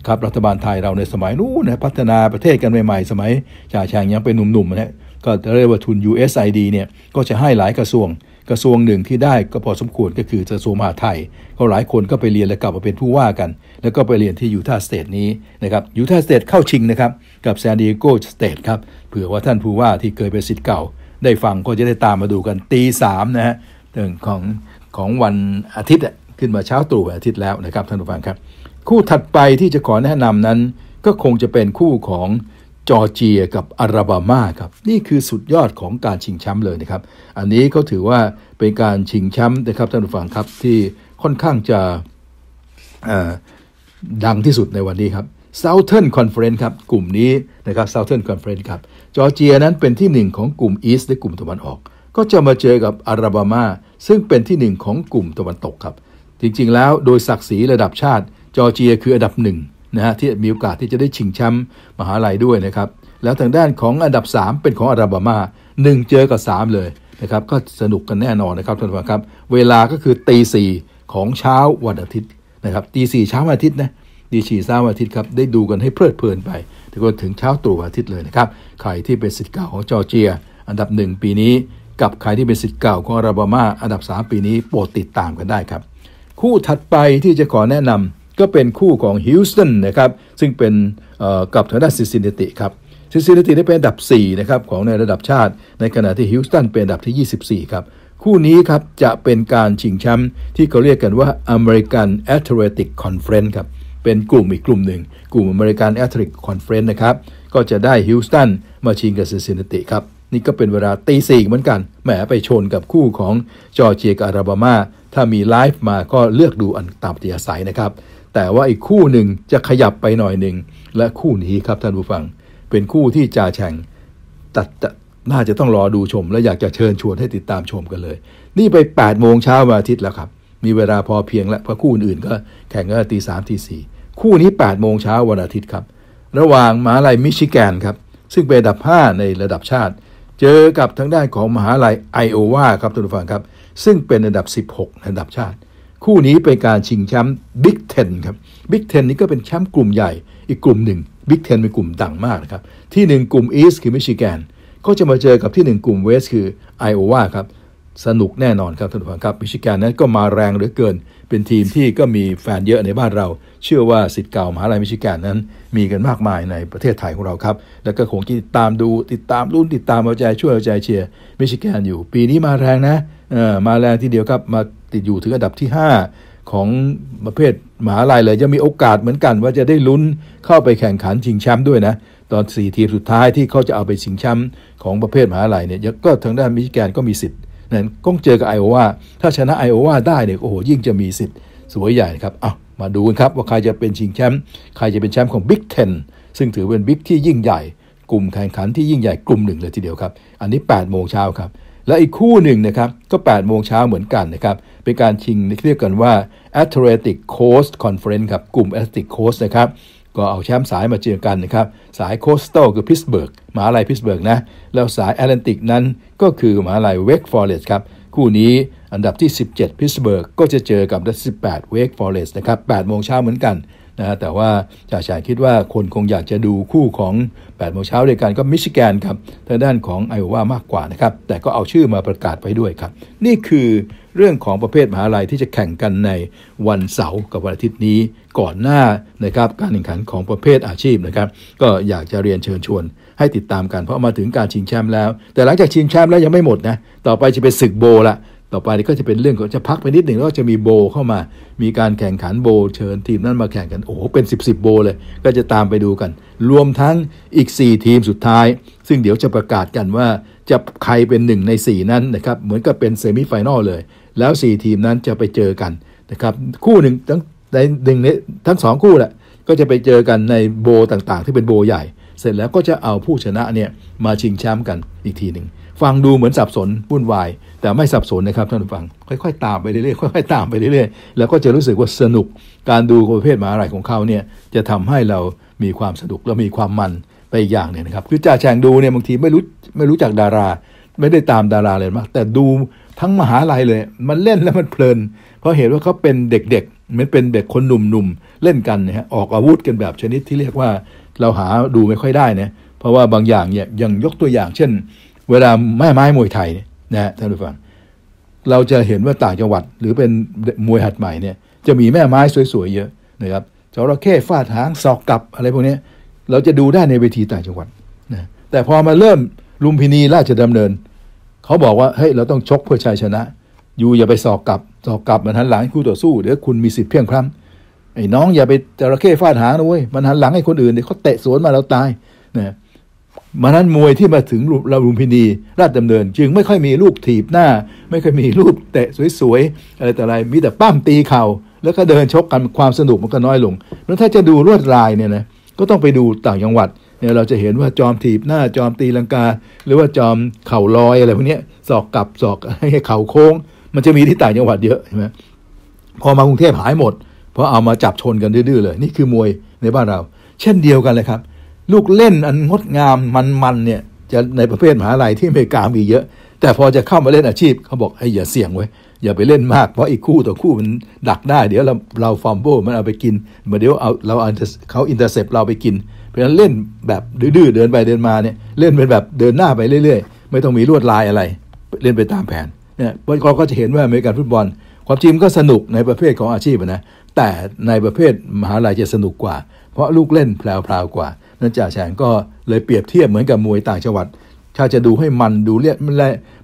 ครับรัฐบาลไทยเราในสมัยนู้นนะพัฒนาประเทศกันใหม่ๆ สมัยจ่าชางยังเป็นหนุ่มๆนะก็เรียกว่าทุน USID เนี่ยก็จะให้หลายกระทรวง กระทรวงหนึ่งที่ได้ก็พอสมควรก็คือกระทรวงมหาไทย ก็หลายคนก็ไปเรียนแล้วกลับมาเป็นผู้ว่ากัน แล้วก็ไปเรียนที่ยูทาสเตทนี้นะครับยูทาสเตทเข้าชิงนะครับ กับซานดิเอโกสเตทครับ เผื่อว่าท่านผู้ว่าที่เคยเป็นสิทธิ์เก่าได้ฟังก็จะได้ตามมาดูกันตีสามนะฮะของของวันอาทิตย์ขึ้นมาเช้าตรู่อาทิตย์แล้วนะครับท่านผู้ฟังครับคู่ถัดไปที่จะขอแนะนำนั้นก็คงจะเป็นคู่ของจอร์เจียกับอาราบามาครับ นี่คือสุดยอดของการชิงแชมป์เลยนะครับ อันนี้เขาถือว่าเป็นการชิงแชมป์นะครับท่านผู้ฟังครับ ที่ค่อนข้างจะดังที่สุดในวันนี้ครับ Southern Conference ครับ กลุ่มนี้นะครับ Southern Conference ครับจอร์เจียนั้นเป็นที่หนึ่งของกลุ่ม East และกลุ่มตะวันออก ก็จะมาเจอกับอาราบามาซึ่งเป็นที่หนึ่งของกลุ่มตะวันตกครับจริง ๆ แล้วโดยศักดิ์ศรีระดับชาติจอร์เจียคืออันดับหนึ่งนะฮะที่มีโอกาสที่จะได้ชิงแชมป์มหาลัยด้วย นะครับ แล้วทางด้านของอันดับ 3 เป็นของอาราบามา 1 เจอกับ 3 เลยนะครับก็สนุกกันแน่นอนนะครับท่านผู้ชมครับ เวลาก็คือตีสี่ของเช้าวันอาทิตย์นะครับตีสี่เช้าวันอาทิตย์นะดีชีเช้าวันอาทิตย์ครับได้ดูกันให้เพลิดเพลินไปถึงถึงเช้าตรู่วันอาทิตย์เลยนะครับใครที่เป็นสิทธิ์เก่าของจอร์เจีย อันดับหนึ่งปีนี้กับใครที่เป็นสิทธิ์เก่าของอาราบามา อันดับ 3 ปีนี้โปรดติดตามกันได้ครับคู่ถัดไปที่จะขอแนะนำก็เป็นคู่ของฮิวสตันนะครับซึ่งเป็นกับทางด้านซิซินเนติครับซิซินเนติได้เป็นอันดับ4นะครับของในระดับชาติ ในขณะที่ฮิวสตันเป็นอันดับที่ 24 ครับ คู่นี้ครับ จะเป็นการชิงแชมป์ที่เขาเรียกกันว่า American Athletic Conference ครับเป็นกลุ่มอีกกลุ่มหนึ่งกลุ่ม American Athletic Conference นะครับ ก็จะได้ฮิวสตันมาชิงกับซิซินเนติครับ นี่ก็เป็นเวลาตีสี่เหมือนกันแหมไปชนกับคู่ของจอร์เจียกับอาราบามาถ้ามีไลฟ์มาก็เลือกดูอันตามีิยาศัยนะครับแต่ว่าอีกคู่หนึ่งจะขยับไปหน่อยหนึ่งและคู่นี้ครับ ท่านผู้ฟัง เป็นคู่ที่จ่าแฉ่งตัดน่าจะต้องรอดูชม และอยากจะเชิญชวนให้ติดตามชมกันเลย นี่ไป8โมงเช้าวันอาทิตย์แล้วครับ มีเวลาพอเพียงและเพราะคู่อื่นๆก็แข่งกันตีสามตีสี่คู่นี้8โมงเช้าวันอาทิตย์ครับระหว่างมหาลัยมิชิแกนครับซึ่งเป็นัดับ 5 ในระดับชาติ เจอกับทางด้านของมหาลัยไอโอวาครับท่านผู้ฟังครับ ซึ่งเป็นอันดับ 16ระดับชาติคู่นี้เป็นการชิงแชมป์บิ๊กเทนครับบิ๊กเทนนี้ก็เป็นแชมป์กลุ่มใหญ่อีกกลุ่มหนึ่งบิ๊กเทนเป็นกลุ่มดังมากนะครับ ที่ 1 กลุ่มอีสคือมิชิแกนก็จะมาเจอกับที่ 1 กลุ่มเวสคือไอโอวาครับ สนุกแน่นอนครับท่านผู้ชมครับมิชิแกนนั้นก็มาแรงเหลือเกิน เป็นทีมที่ก็มีแฟนเยอะในบ้านเรา เชื่อว่าสิทธิ์เก่ามหาลัยมิชิแกนนั้นมีกันมากมายในประเทศไทยของเราครับแล้วก็คงติดตามดูติดตามรุ่นติดตามเอาใจช่วยเอาใจเชียร์มิชิแกนอยู่ปีนี้มาแรงนะเออมาแรงทีเดียวครับมาติดอยู่ถึงอันดับที่ 5 ของประเภทหมาลายเลยจะมีโอกาสเหมือนกันว่าจะได้ลุ้นเข้าไปแข่งขันชิงแชมป์ด้วยนะ ตอน 4 ทีมสุดท้ายที่เขาจะเอาไปชิงแชมป์ของประเภทหมาลายเนี่ยก็ทางด้านมิชิแกนก็มีสิทธิ์นั้นก็เจอกับไอโอวาถ้าชนะไอโอวาได้เนี่ยโอ้โหยิ่งจะมีสิทธิ์สวยใหญ่ครับเอามาดูกันครับว่าใครจะเป็นชิงแชมป์ใครจะเป็นแชมป์ของ Big เทนซึ่งถือเป็นบิ๊กที่ยิ่งใหญ่กลุ่มแข่งขันที่ยิ่งใหญ่กลุ่มหนึ่งเลยทีเดียวครับอันนี้8โมงเช้าครับและอีกคู่หนึ่งนะครับก็ 8 โมงเช้าเหมือนกันนะครับเป็นการชิงเรียกกันว่า Atlantic Coast Conference ครับกลุ่ม Atlantic Coast นะครับก็เอาแชมป์สายมาเจอกันนะครับ สายโคสต a l คือพิสเบิร์กมหาลัยพิสเบิร์กนะ แล้วสายแอตแลนติกนั้นก็คือมหาลัยเวกฟอร์เรสครับ คู่นี้อันดับที่ 17 พิสเบิร์กก็จะเจอกับอันดับ 18เวกฟอร์เรสนะครับ 8 โมงเช้าเหมือนกันนะฮะแต่ว่าจ่าฉายคิดว่าคนคงอยากจะดูคู่ของ8โมงเช้าด้วยกันก็มิชิแกนครับ ทางด้านของไอโอวามากกว่านะครับ แต่ก็เอาชื่อมาประกาศไปด้วยครับ นี่คือเรื่องของประเภทมหาลัยที่จะแข่งกันในวันเสาร์กับวันอาทิตย์นี้ก่อนหน้านะครับการแข่งขันของประเภทอาชีพนะครับ ก็อยากจะเรียนเชิญชวนให้ติดตามกันเพราะมาถึงการชิงแชมป์แล้ว แต่หลังจากชิงแชมป์แล้วยังไม่หมดนะต่อไปจะเป็นศึกโบละต่อไปก็จะเป็นเรื่องก็จะพักไปนิดหนึ่งแล้วจะมีโบเข้ามา มีการแข่งขันโบเชิญทีมนั้นมาแข่งกัน โอ้โหเป็น 10บสโบเลย ก็จะตามไปดูกัน รวมทั้งอีก 4 ทีมสุดท้าย ซึ่งเดี๋ยวจะประกาศกันว่าจะใครเป็น 1 ใน 4 นั้นนะครับเหมือนกับเป็นเซมิไฟแนลเลย แล้ว 4 ทีมนั้นจะไปเจอกันนะครับคู่หนึ่งทั้งในหนึ่งในทั้ง 2 คู่แหละก็จะไปเจอกันในโบต่างๆ ที่เป็นโบใหญ่ เสร็จแล้วก็จะเอาผู้ชนะเนี่ยมาชิงแชมป์กันอีกทีหนึ่งฟังดูเหมือนสับสนวุ่นวาย แต่ไม่สับสนนะครับท่านผู้ฟัง ค่อย ๆ ตามไปเรื่อยๆค่อยๆตามไปเรื่อยๆแล้วก็จะรู้สึกว่าสนุกการดูประเภทมหาะไรของเขาเนี่ยจะทำให้เรามีความสนุกและมีความมันไปอีกอย่างเนี่ยนะครับคือจ่าแฉงดูเนี่ยบางทีไม่รู้ไม่รู้จักดารา ไม่ได้ตามดาราเลยมากแต่ดูทั้งมหาลัยเลยมันเล่นแล้วมันเพลิน เพราะเห็นว่าเขาเป็นเด็กๆมันเป็นเด็กคนหนุ่มๆเล่นกันนะฮะออกอาวุธกันแบบชนิดที่เรียกว่า เราหาดูไม่ค่อยได้นะเพราะว่าบางอย่างเนี่ยยังยกตัวอย่างเช่นเวลาแม่ไม้มวยไทยนะท่านผู้ฟังเราจะเห็นว่าต่างจังหวัด หรือเป็นมวยหัดใหม่เนี่ยจะมีแม่ไม้สวยๆเยอะนะครับจระเข้ฟาดหางสอกกลับอะไรพวกนี้เราจะดูได้ในเวทีต่างจังหวัดนะแต่พอมาเริ่มลุมพินีราชดำเนิน เขาบอกว่าเฮ้ยเราต้องชกเพื่อชัยชนะ อยู่อย่าไปสอกกลับสอกกลับมันหันหลังคู่ต่อสู้เดี๋ยวคุณมีสิทธิ์เพียงครั้งไอ้น้องอย่าไปจระเข้ฟาดหางนะเว้ยมันหันหลังให้คนอื่นเดี๋ยวเขาเตะสวนมาเราตายนะมานั้นมวยที่มาถึงเราลุมพินีราชดำเนิน จึงไม่ค่อยมีรูปถีบหน้า ไม่ค่อยมีรูปเตะ สวยๆอะไรแต่อะไรมีแต่ป้ามตีเข่าแล้วก็เดินชกกันความสนุกมันก็น้อยลงแล้วถ้าจะดูลวดลายเนี่ยนะก็ต้องไปดูต่างจังหวัดเนี่ย เราจะเห็นว่าจอมถีบหน้าจอมตีลังกา หรือว่าจอมเข่าลอยอะไรพวกนี้ศอกกลับศอกให้เข่าโค้ง มันจะมีที่ต่างจังหวัดเยอะใช่ไหมพอมากรุงเทพหายหมด เพราะเอามาจับชนกันดื้อๆเลยนี่คือมวยในบ้านเรา เช่นเดียวกันเลยครับลูกเล่นอันงดงามมันมันเนี่ยจะในประเภทมหาลัยที่อเมริกามีเยอะ แต่พอจะเข้ามาเล่นอาชีพเขาบอกให้อย่าเสี่ยงไว้อย่าไปเล่นมากเพราะอีกคู่ต่อคู่มันดักได้ เดี๋ยวเราเราฟอร์มโบมันเอาไปกินมาเดี๋ยวเอาเราเขาอินเตอร์เซปเราไปกิน เพราะฉะนั้นเล่นแบบดื้อเดิน ไปเดินมาเนี่ยเล่นเป็นแบบเดินหน้าไปเรื่อย ๆ ไม่ต้องมีลวดลายอะไรเล่นไปตามแผนเนี่ยบอลก็จะเห็นว่าอเมริกันฟุตบอล ความจริงก็สนุกในประเภทของอาชีพนะ แต่ในประเภทมหาลัยจะสนุกกว่า เพราะลูกเล่นแพรวๆกว่านั่นจ่าแฉงก็เลยเปรียบเทียบเหมือนกับมวยต่างจังหวัด ถ้าจะดูให้มันดูเลียด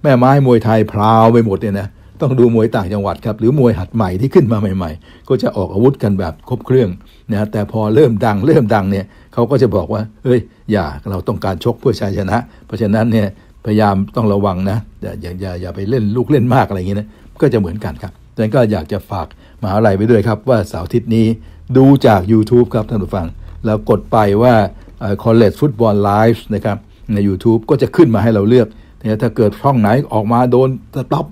แม่ไม้มวยไทยพราวไปหมดเนี่ยนะต้องดูมวยต่างจังหวัดครับ หรือมวยหัดใหม่ที่ขึ้นมาใหม่ๆ ก็จะออกอาวุธกันแบบครบเครื่องนะแต่พอเริ่มดังเริ่มดังเนี่ยเขาก็จะบอกว่าเอ้ย อย่าเราต้องการชกเพื่อชัยชนะ เพราะฉะนั้นเนี่ยพยายามต้องระวังนะอย่าอย่าอย่าไปเล่นลูกเล่นมากอะไรอย่างนี้นะก็จะเหมือนกันครับดังนั้นก็อยากจะฝากมหาลัยไปด้วยครับว่าเสาร์อาทิตย์นี้ ดูจาก YouTube ครับท่านผู้ฟังแล้วกดไปว่า college football live นะครับ ใน YouTube ก็จะขึ้นมาให้เราเลือกนะถ้าเกิดช่องไหนออกมาโดนสต็อป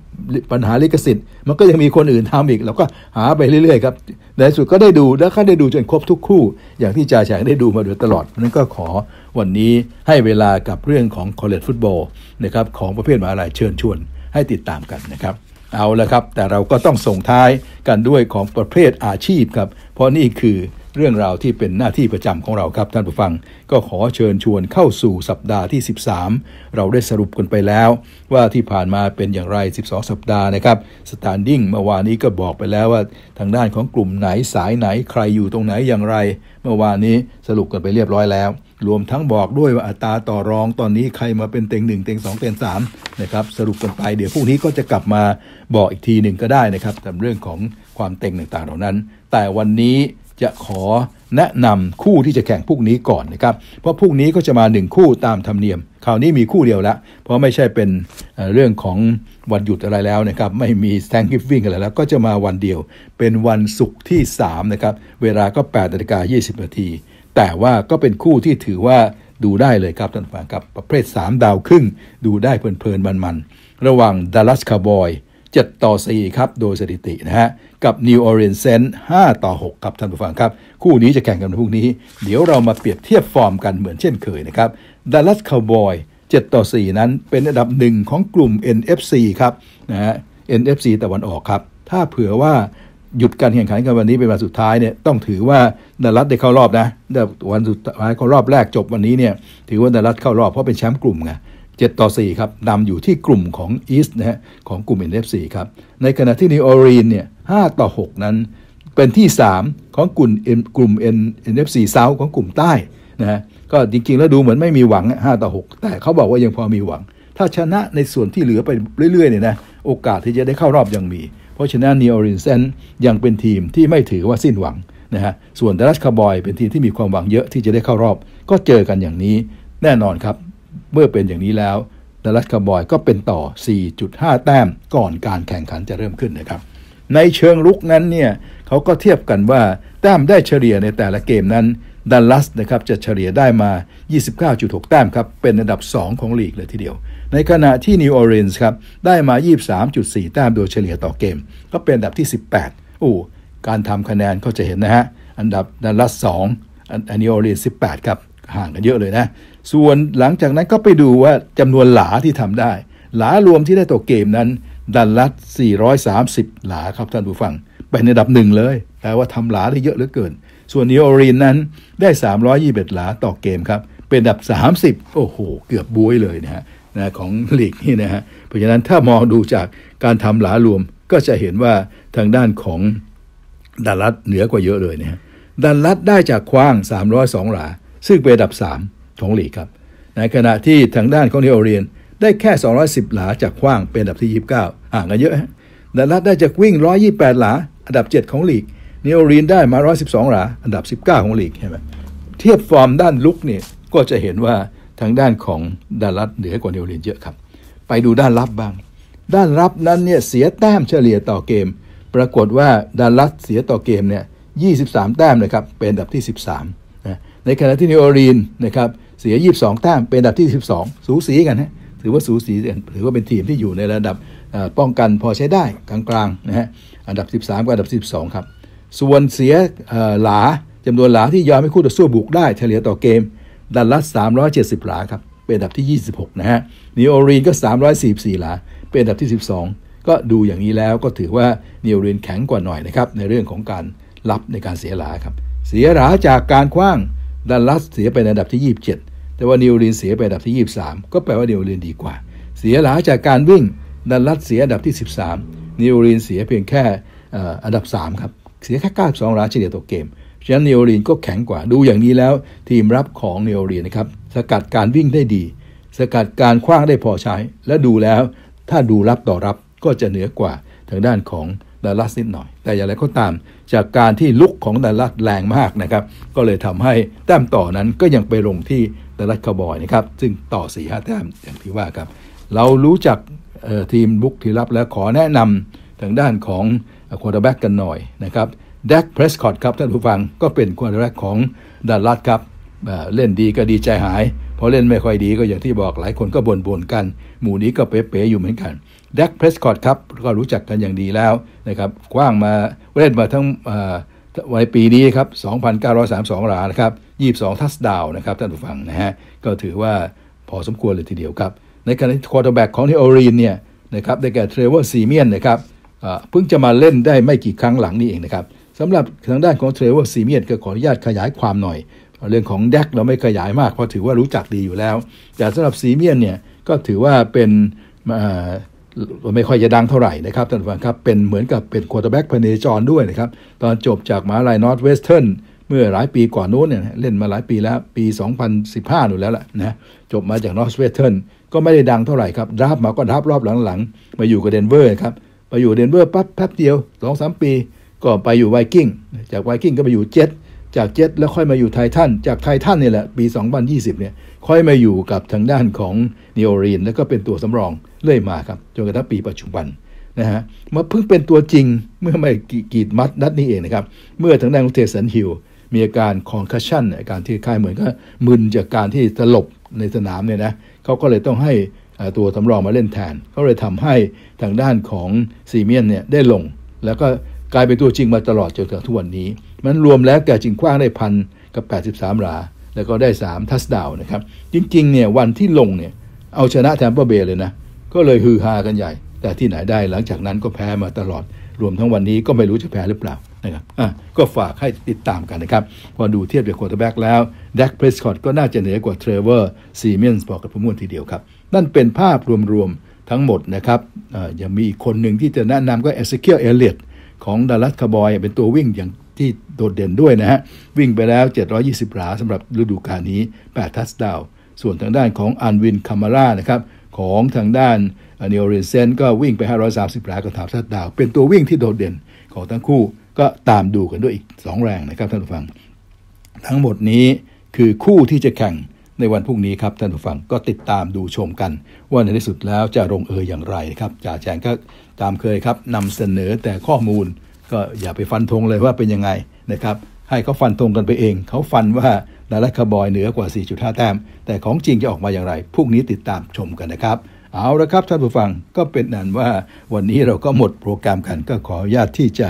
ปัญหาลิขสิทธิ์มันก็ยังมีคนอื่นทำอีก เราก็หาไปเรื่อย ๆ ครับ ในสุดก็ได้ดูแล้ว้าได้ดูจนครบทุกคู่ อย่างที่จ่าแฉงได้ดูมาโดยตลอดนั้นก็ขอวันนี้ให้เวลากับเรื่องของคอเลจฟุตบอลนะครับของประเภทมาอะไรเชิญชวนให้ติดตามกันนะครับเอาละครับแต่เราก็ต้องส่งท้ายกันด้วยของประเภทอาชีพครับเพราะนี่คือเรื่องราวที่เป็นหน้าที่ประจำของเราครับท่านผู้ฟัง ก็ขอเชิญชวนเข้าสู่สัปดาห์ที่ 13 เราได้สรุปกันไปแล้ว ว่าที่ผ่านมาเป็นอย่างไร 12 สัปดาห์นะครับสตานดิ้งเมื่อวานนี้ก็บอกไปแล้วว่าทางด้านของกลุ่มไหนสายไหนใครอยู่ตรงไหนอย่างไร เมื่อวานนี้สรุปกันไปเรียบร้อยแล้ว รวมทั้งบอกด้วยว่าอัตราต่อรองตอนนี้ใครมาเป็นเต็งหนึ่งเต็งสองเต็งสามนะครับสรุปกันไปเดี๋ยวพรุ่งนี้ก็จะกลับมาบอกอีกทีหนึ่งก็ได้นะครับแต่เรื่องของความเต็งต่างๆเหล่านั้น แต่วันนี้จะขอแนะนำคู่ที่จะแข่งพวกนี้ก่อนนะครับ เพราะพวกนี้ก็จะมา 1 คู่ตามธรรมเนียม คราวนี้มีคู่เดียวละ เพราะไม่ใช่เป็นเรื่องของวันหยุดอะไรแล้วนะครับ ไม่มี Thanksgiving อะไรแล้วก็จะมาวันเดียวเป็นวันศุกร์ที่3นะครับเวลาก็8นาฬิกา20นาทีแต่ว่าก็เป็นคู่ที่ถือว่าดูได้เลยครับท่านผู้ฟังครับประเภท 3 ดาวครึ่ง ดูได้เพลินๆมันๆระหว่างดัลลัสคาร์บอย7ต่อ4ครับโดยสถิตินะฮะกับ New Orleans s a i n t 5ต่อ6ครับท่านผู้ฟังครับ คู่นี้จะแข่งกันในพรุ่งนี้ เดี๋ยวเรามาเปรียบเทียบฟอร์มกันเหมือนเช่นเคยนะครับ Dallas Cowboy 7ต่อ 4 นั้นเป็นอันดับหนึ่งของกลุ่ม NFC ครับนะฮะ NFC ตะวันออกครับ ถ้าเผื่อว่าหยุดการแข่งขันกันวันนี้เป็นวันสุดท้ายเนี่ยต้องถือว่าดัลลัสได้เข้ารอบนะวันสุดท้ายเข้ารอบแรกจบวันนี้เนี่ยถือว่าดัลลัสเข้ารอบเพราะเป็นแชมป์กลุ่มไง7 ต่อ 4 ครับ นำอยู่ที่กลุ่มของอีสต์นะฮะของกลุ่มเอ็นเฟซีครับ ในขณะที่นิโอรีนเนี่ย5ต่อ 6 นั้นเป็นที่ 3 ของกลุ่มกลุ่มเอ็นเอ็นเอฟซีเซาของกลุ่มใต้นะฮะก็จริงๆ แล้วดูเหมือนไม่มีหวัง5ต่อ 6 แต่เขาบอกว่ายังพอมีหวัง ถ้าชนะในส่วนที่เหลือไปเรื่อยๆเนี่ยนะโอกาสที่จะได้เข้ารอบยังมี เพราะฉะนั้นนิโอรินเซนยังเป็นทีมที่ไม่ถือว่าสิ้นหวังนะฮะส่วนดัลลัสคาร์บอย เป็นทีมที่มีความหวังเยอะที่จะได้เข้ารอบ ก็เจอกันอย่างนี้แน่นอนครับเมื่อเป็นอย่างนี้แล้วดัลลัสคาร์บอยก็เป็นต่อ 4.5 แต้มก่อนการแข่งขันจะเริ่มขึ้นนะครับ ในเชิงลุกนั้นเนี่ยเขาก็เทียบกันว่า แต้มได้เฉลี่ยในแต่ละเกมนั้นดัลลัสนะครับจะเฉลี่ยได้มา 29.6 แต้มครับ เป็นอันดับ 2 ของลีกเลยทีเดียว ในขณะที่นิวออร์เรนส์ครับ ได้มา 23.4 แต้มโดยเฉลี่ยต่อเกม ก็เป็นอันดับที่ 18อู้การทำคะแนนก็จะเห็นนะฮะอันดับดัลลัส2อันนิวออร์เรนส์18 ครับห่างกันเยอะเลยนะส่วนหลังจากนั้นก็ไปดูว่าจำนวนหลาที่ทำได้ หลารวมที่ได้ต่อเกมนั้นดันลัด430 หลาครับท่านผู้ฟังเป็นอนดับหนึ่งเลยแปลว่าทำหลาได้เยอะเหลือเกิน ส่วนนิโอรีนนั้นได้321หลาต่อเกมครับ เป็นัดับ 30 โอ้โห เกือบบวยเลยนะฮะนะของหลีกนี่นะฮะเพราะฉะนั้นถ้ามองดูจากการทำหลารวมก็จะเห็นว่าทางด้านของดัลลัดเหนือกว่าเยอะเลยนะฮะดัลลัดได้จากคว้าง 302 หลาซึ่งเป็นันดับ 3ของลีครับ ในขณะที่ทางด้านของเทโอเรียนได้แค่ 210 หลาจากขว้างเป็นอันดับที่ 29ห่างกันเยอะดัลลัสได้จากวิ่ง 128 หลาอันดับ 7 ของหลีกเนโอรีนได้มา 112 หลาอันดับ 19 ของหลีกใช่ไหมเทียบฟอร์มด้านลุกเนี่ยก็จะเห็นว่าทางด้านของดัลลัสเหนือกว่าเนโอรีนเยอะครับ ไปดูด้านรับบ้าง ด้านรับนั้นเนี่ยเสียแต้มเฉลี่ยต่อเกม ปรากฏว่าดัลลัสเสียต่อเกมเนี่ย 23 แต้มนะครับเป็นอันดับที่ 13นะในขณะที่นิโอรีนนะครับเสีย 22แต้มเป็นอันดับที่ 12 สูสีกันฮะถือว่าสูสีถือว่าเป็นทีมที่อยู่ในระดับป้องกัน พอใช้ได้กลางๆนะฮะอันดับ 13กับอันดับ 12ครับส่วนเสียหลาจำนวนหลาที่ยอมให้คู่ต่อสู้บุกได้เฉลี่ยต่อเกม ดัลลัส370 หลาครับเป็นอันดับที่ 26นะฮะนิโอรีนก็344หลา เป็นอันดับที่ 12 ก็ดูอย่างนี้แล้วก็ถือว่านิโอรีนแข็งกว่าหน่อยนะครับในเรื่องของการรับในการเสียหลาครับเสียหลาจากการคว้างดัลลัสเสียไปในอันดับที่ 27แต่ว่านิวลีนเสียไปอันดับที่ 23 ก็แปลว่านิวลีนดีกว่า เสียหลังจากการวิ่งดันลัดเสียอันดับที่ 13นิวลีนเสียเพียงแค่อันดับ3ครับเสียแค่92ล้านเฉลี่ยต่อเกมฉะนั้นนิวลีนก็แข็งกว่าดูอย่างนี้แล้ว ทีมรับของนิวลีนนะครับสกัดการวิ่งได้ดี สกัดการคว้างได้พอใช้ และดูแล้วถ้าดูรับต่อรับก็จะเหนือกว่าทางด้านของดัลลัสนิดหน่อย แต่อย่างไรก็ตามจากการที่ลุกของดัลลัสแรงมากนะครับก็เลยทำให้ แต้มต่อนั้นก็ยังไปลงที่ดัลลัสคาร์บอยนะครับ ซึ่งต่อ4ีหแต้มอย่างที่ว่าครับ เรารู้จักทีมบุกที่รับแล้วขอแนะนำทางด้านของควอเตอร์แบ็กกันหน่อยนะครับแดกเพรสคอตครับท่านผู้ฟังก็เป็นควอเตอร์แบ็กของดัลลัสครับเล่นดีก็ดีใจหายพอเล่นไม่ค่อยดีก็อย่างที่บอกหลายคนก็บ่นๆกันหมู่นี้ก็เป๊ะๆอยู่เหมือนกันแดกเพรสคอตครับ ก็รู้จักกันอย่างดีแล้ว นะครับกว้างมาเล่นมาทั้งวันปีนี้ครับ 2,932 รายนะครับ22ทัสดาวนะครับท่านผู้ฟังนะฮะ ก็ถือว่าพอสมควรเลยทีเดียวครับ ในขณะที่ควอเตอร์แบ็กของที่โอรีนเนี่ยนะครับ ได้แก่เทรเวอร์ซีเมียนนะครับ เพิ่งจะมาเล่นได้ไม่กี่ครั้งหลังนี้เองนะครับ สำหรับทางด้านของเทรเวอร์ซีเมียนก็ขออนุญาตขยายความหน่อย เรื่องของแดกเราไม่ขยายมากเพราะถือว่ารู้จักดีอยู่แล้ว แต่สำหรับซีเมียนเนี่ยก็ถือว่าเป็นไม่ค่อยจะดังเท่าไหร่นะครับท่านผู้ฟังครับเป็นเหมือนกับเป็นควอเตอร์แบ็กพเนจรด้วยนะครับ ตอนจบจากมหาลัยนอร์ทเวสเทิร์นเมื่อหลายปีก่อนนู้นเนี่ยเล่นมาหลายปีแล้ว ปี 2015 หนูแล้วล่ะนะจบมาจากนอร์ทเวสเทิร์นก็ไม่ได้ดังเท่าไหร่ครับรับมาก็รับรอบหลังๆ มาอยู่กับเดนเวอร์ครับมาอยู่เดนเวอร์ปั๊บแป๊บเดียวสองสามปี ก็ไปอยู่ไวกิ้งจากไวกิ้งก็ไปอยู่เจ็ดจากเจ็ดแล้วค่อยมาอยู่ไททันจากไททันนี่แหละปี 2020เนี่ยค่อยมาอยู่กับทางด้านของนิโอรีนแล้วก็เป็นตัวสำรองเรื่อยมาครับจนกระทั่งปีปัจจุบันนะฮะมาเพิ่งเป็นตัวจริงเมื่อไม่กีดมัดนัดนี้เองนะครับเมื่อทางด้านของเทสันฮิลมีอาการคอนคาชั่นอาการที่ คล้ายเหมือนก็มึนจากการที่สลบในสนามเนี่ยนะเขาก็เลยต้องให้ตัวสำรองมาเล่นแทน เขาเลยทำให้ทางด้านของซีเมียนเนี่ยได้ลง แล้วก็กลายเป็นตัวจริงมาตลอดจนถึงทุกวันนี้มันรวมแล้วแก่จริงคว้างได้พันกับ 83หลาแล้วก็ได้ 3 ทัสดาวนะครับจริงๆเนี่ยวันที่ลงเนี่ยเอาชนะแทมเปอร์เบย์เลยนะก็เลยฮือฮากันใหญ่ แต่ที่ไหนได้หลังจากนั้นก็แพ้มาตลอดรวมทั้งวันนี้ก็ไม่รู้จะแพ้หรือเปล่า นะครับอ่ะก็ฝากให้ติดตามกันนะครับ พอดูเทียบกับโคตแบ็กแล้วแดกเพรสคอตก็น่าจะเหนือกว่าเทรเวอร์ซีเมนส์บอกกับผมมุนทีเดียวครับ นั่นเป็นภาพรวมๆทั้งหมดนะครับอ่ายังมีอีกคนหนึ่งที่จะแนะนำก็เอเซเคียลเอเลียตของดัลลัสคาบอยเป็นตัววิ่งอย่างที่โดดเด่นด้วยนะฮะวิ่งไปแล้ว 720หลาสำหรับฤดูกาลนี้8ทัสดาวส่วนทางด้านของอันวินคามาร่านะครับของทางด้านเนโอเรนเซนก็วิ่งไป 530หลกับถามซัดดาว เป็นตัววิ่งที่โดดเด่นของทั้งคู่ก็ตามดูกันด้วยอีก 2 แรงนะครับท่านผู้ฟัง ทั้งหมดนี้คือคู่ที่จะแข่งในวันพรุ่งนี้ครับท่านผู้ฟังก็ติดตามดูชมกัน ว่าในที่สุดแล้วจะลงเอยอย่างไรครับจ่าแจงก็ตามเคยครับนำเสนอแต่ข้อมูลก็อย่าไปฟันธงเลยว่าเป็นยังไงนะครับให้เขาฟันธงกันไปเอง เขาฟันว่าดาล์คาบอยเหนือกว่า 4.5แต้มแต่ของจริงจะออกมาอย่างไรพรุ่งนี้ติดตามชมกันนะครับ เอาละครับท่านผู้ฟังก็เป็นนันว่าวันนี้เราก็หมดโปรแกรมกันก็ขออนุญาตที่จะ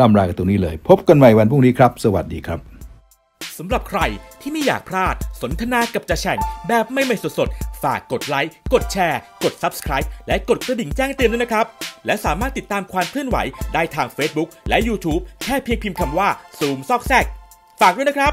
ล่ำลากันตรงนี้เลย พบกันใหม่วันพรุ่งนี้ครับ สวัสดีครับสำหรับใครที่ไม่อยากพลาด สนทนากับจะแฉ่งแบบไม่ไม่สดๆฝากกดไลค์กดแชร์ กด Subscribe และกดกระดิ่งแจ้งเตือนด้วยนะครับ และสามารถติดตามความเคลื่อนไหวได้ทาง Facebook และ YouTube แค่เพียงพิมพ์คำว่าซูมซอกแซกฝากด้วยนะครับ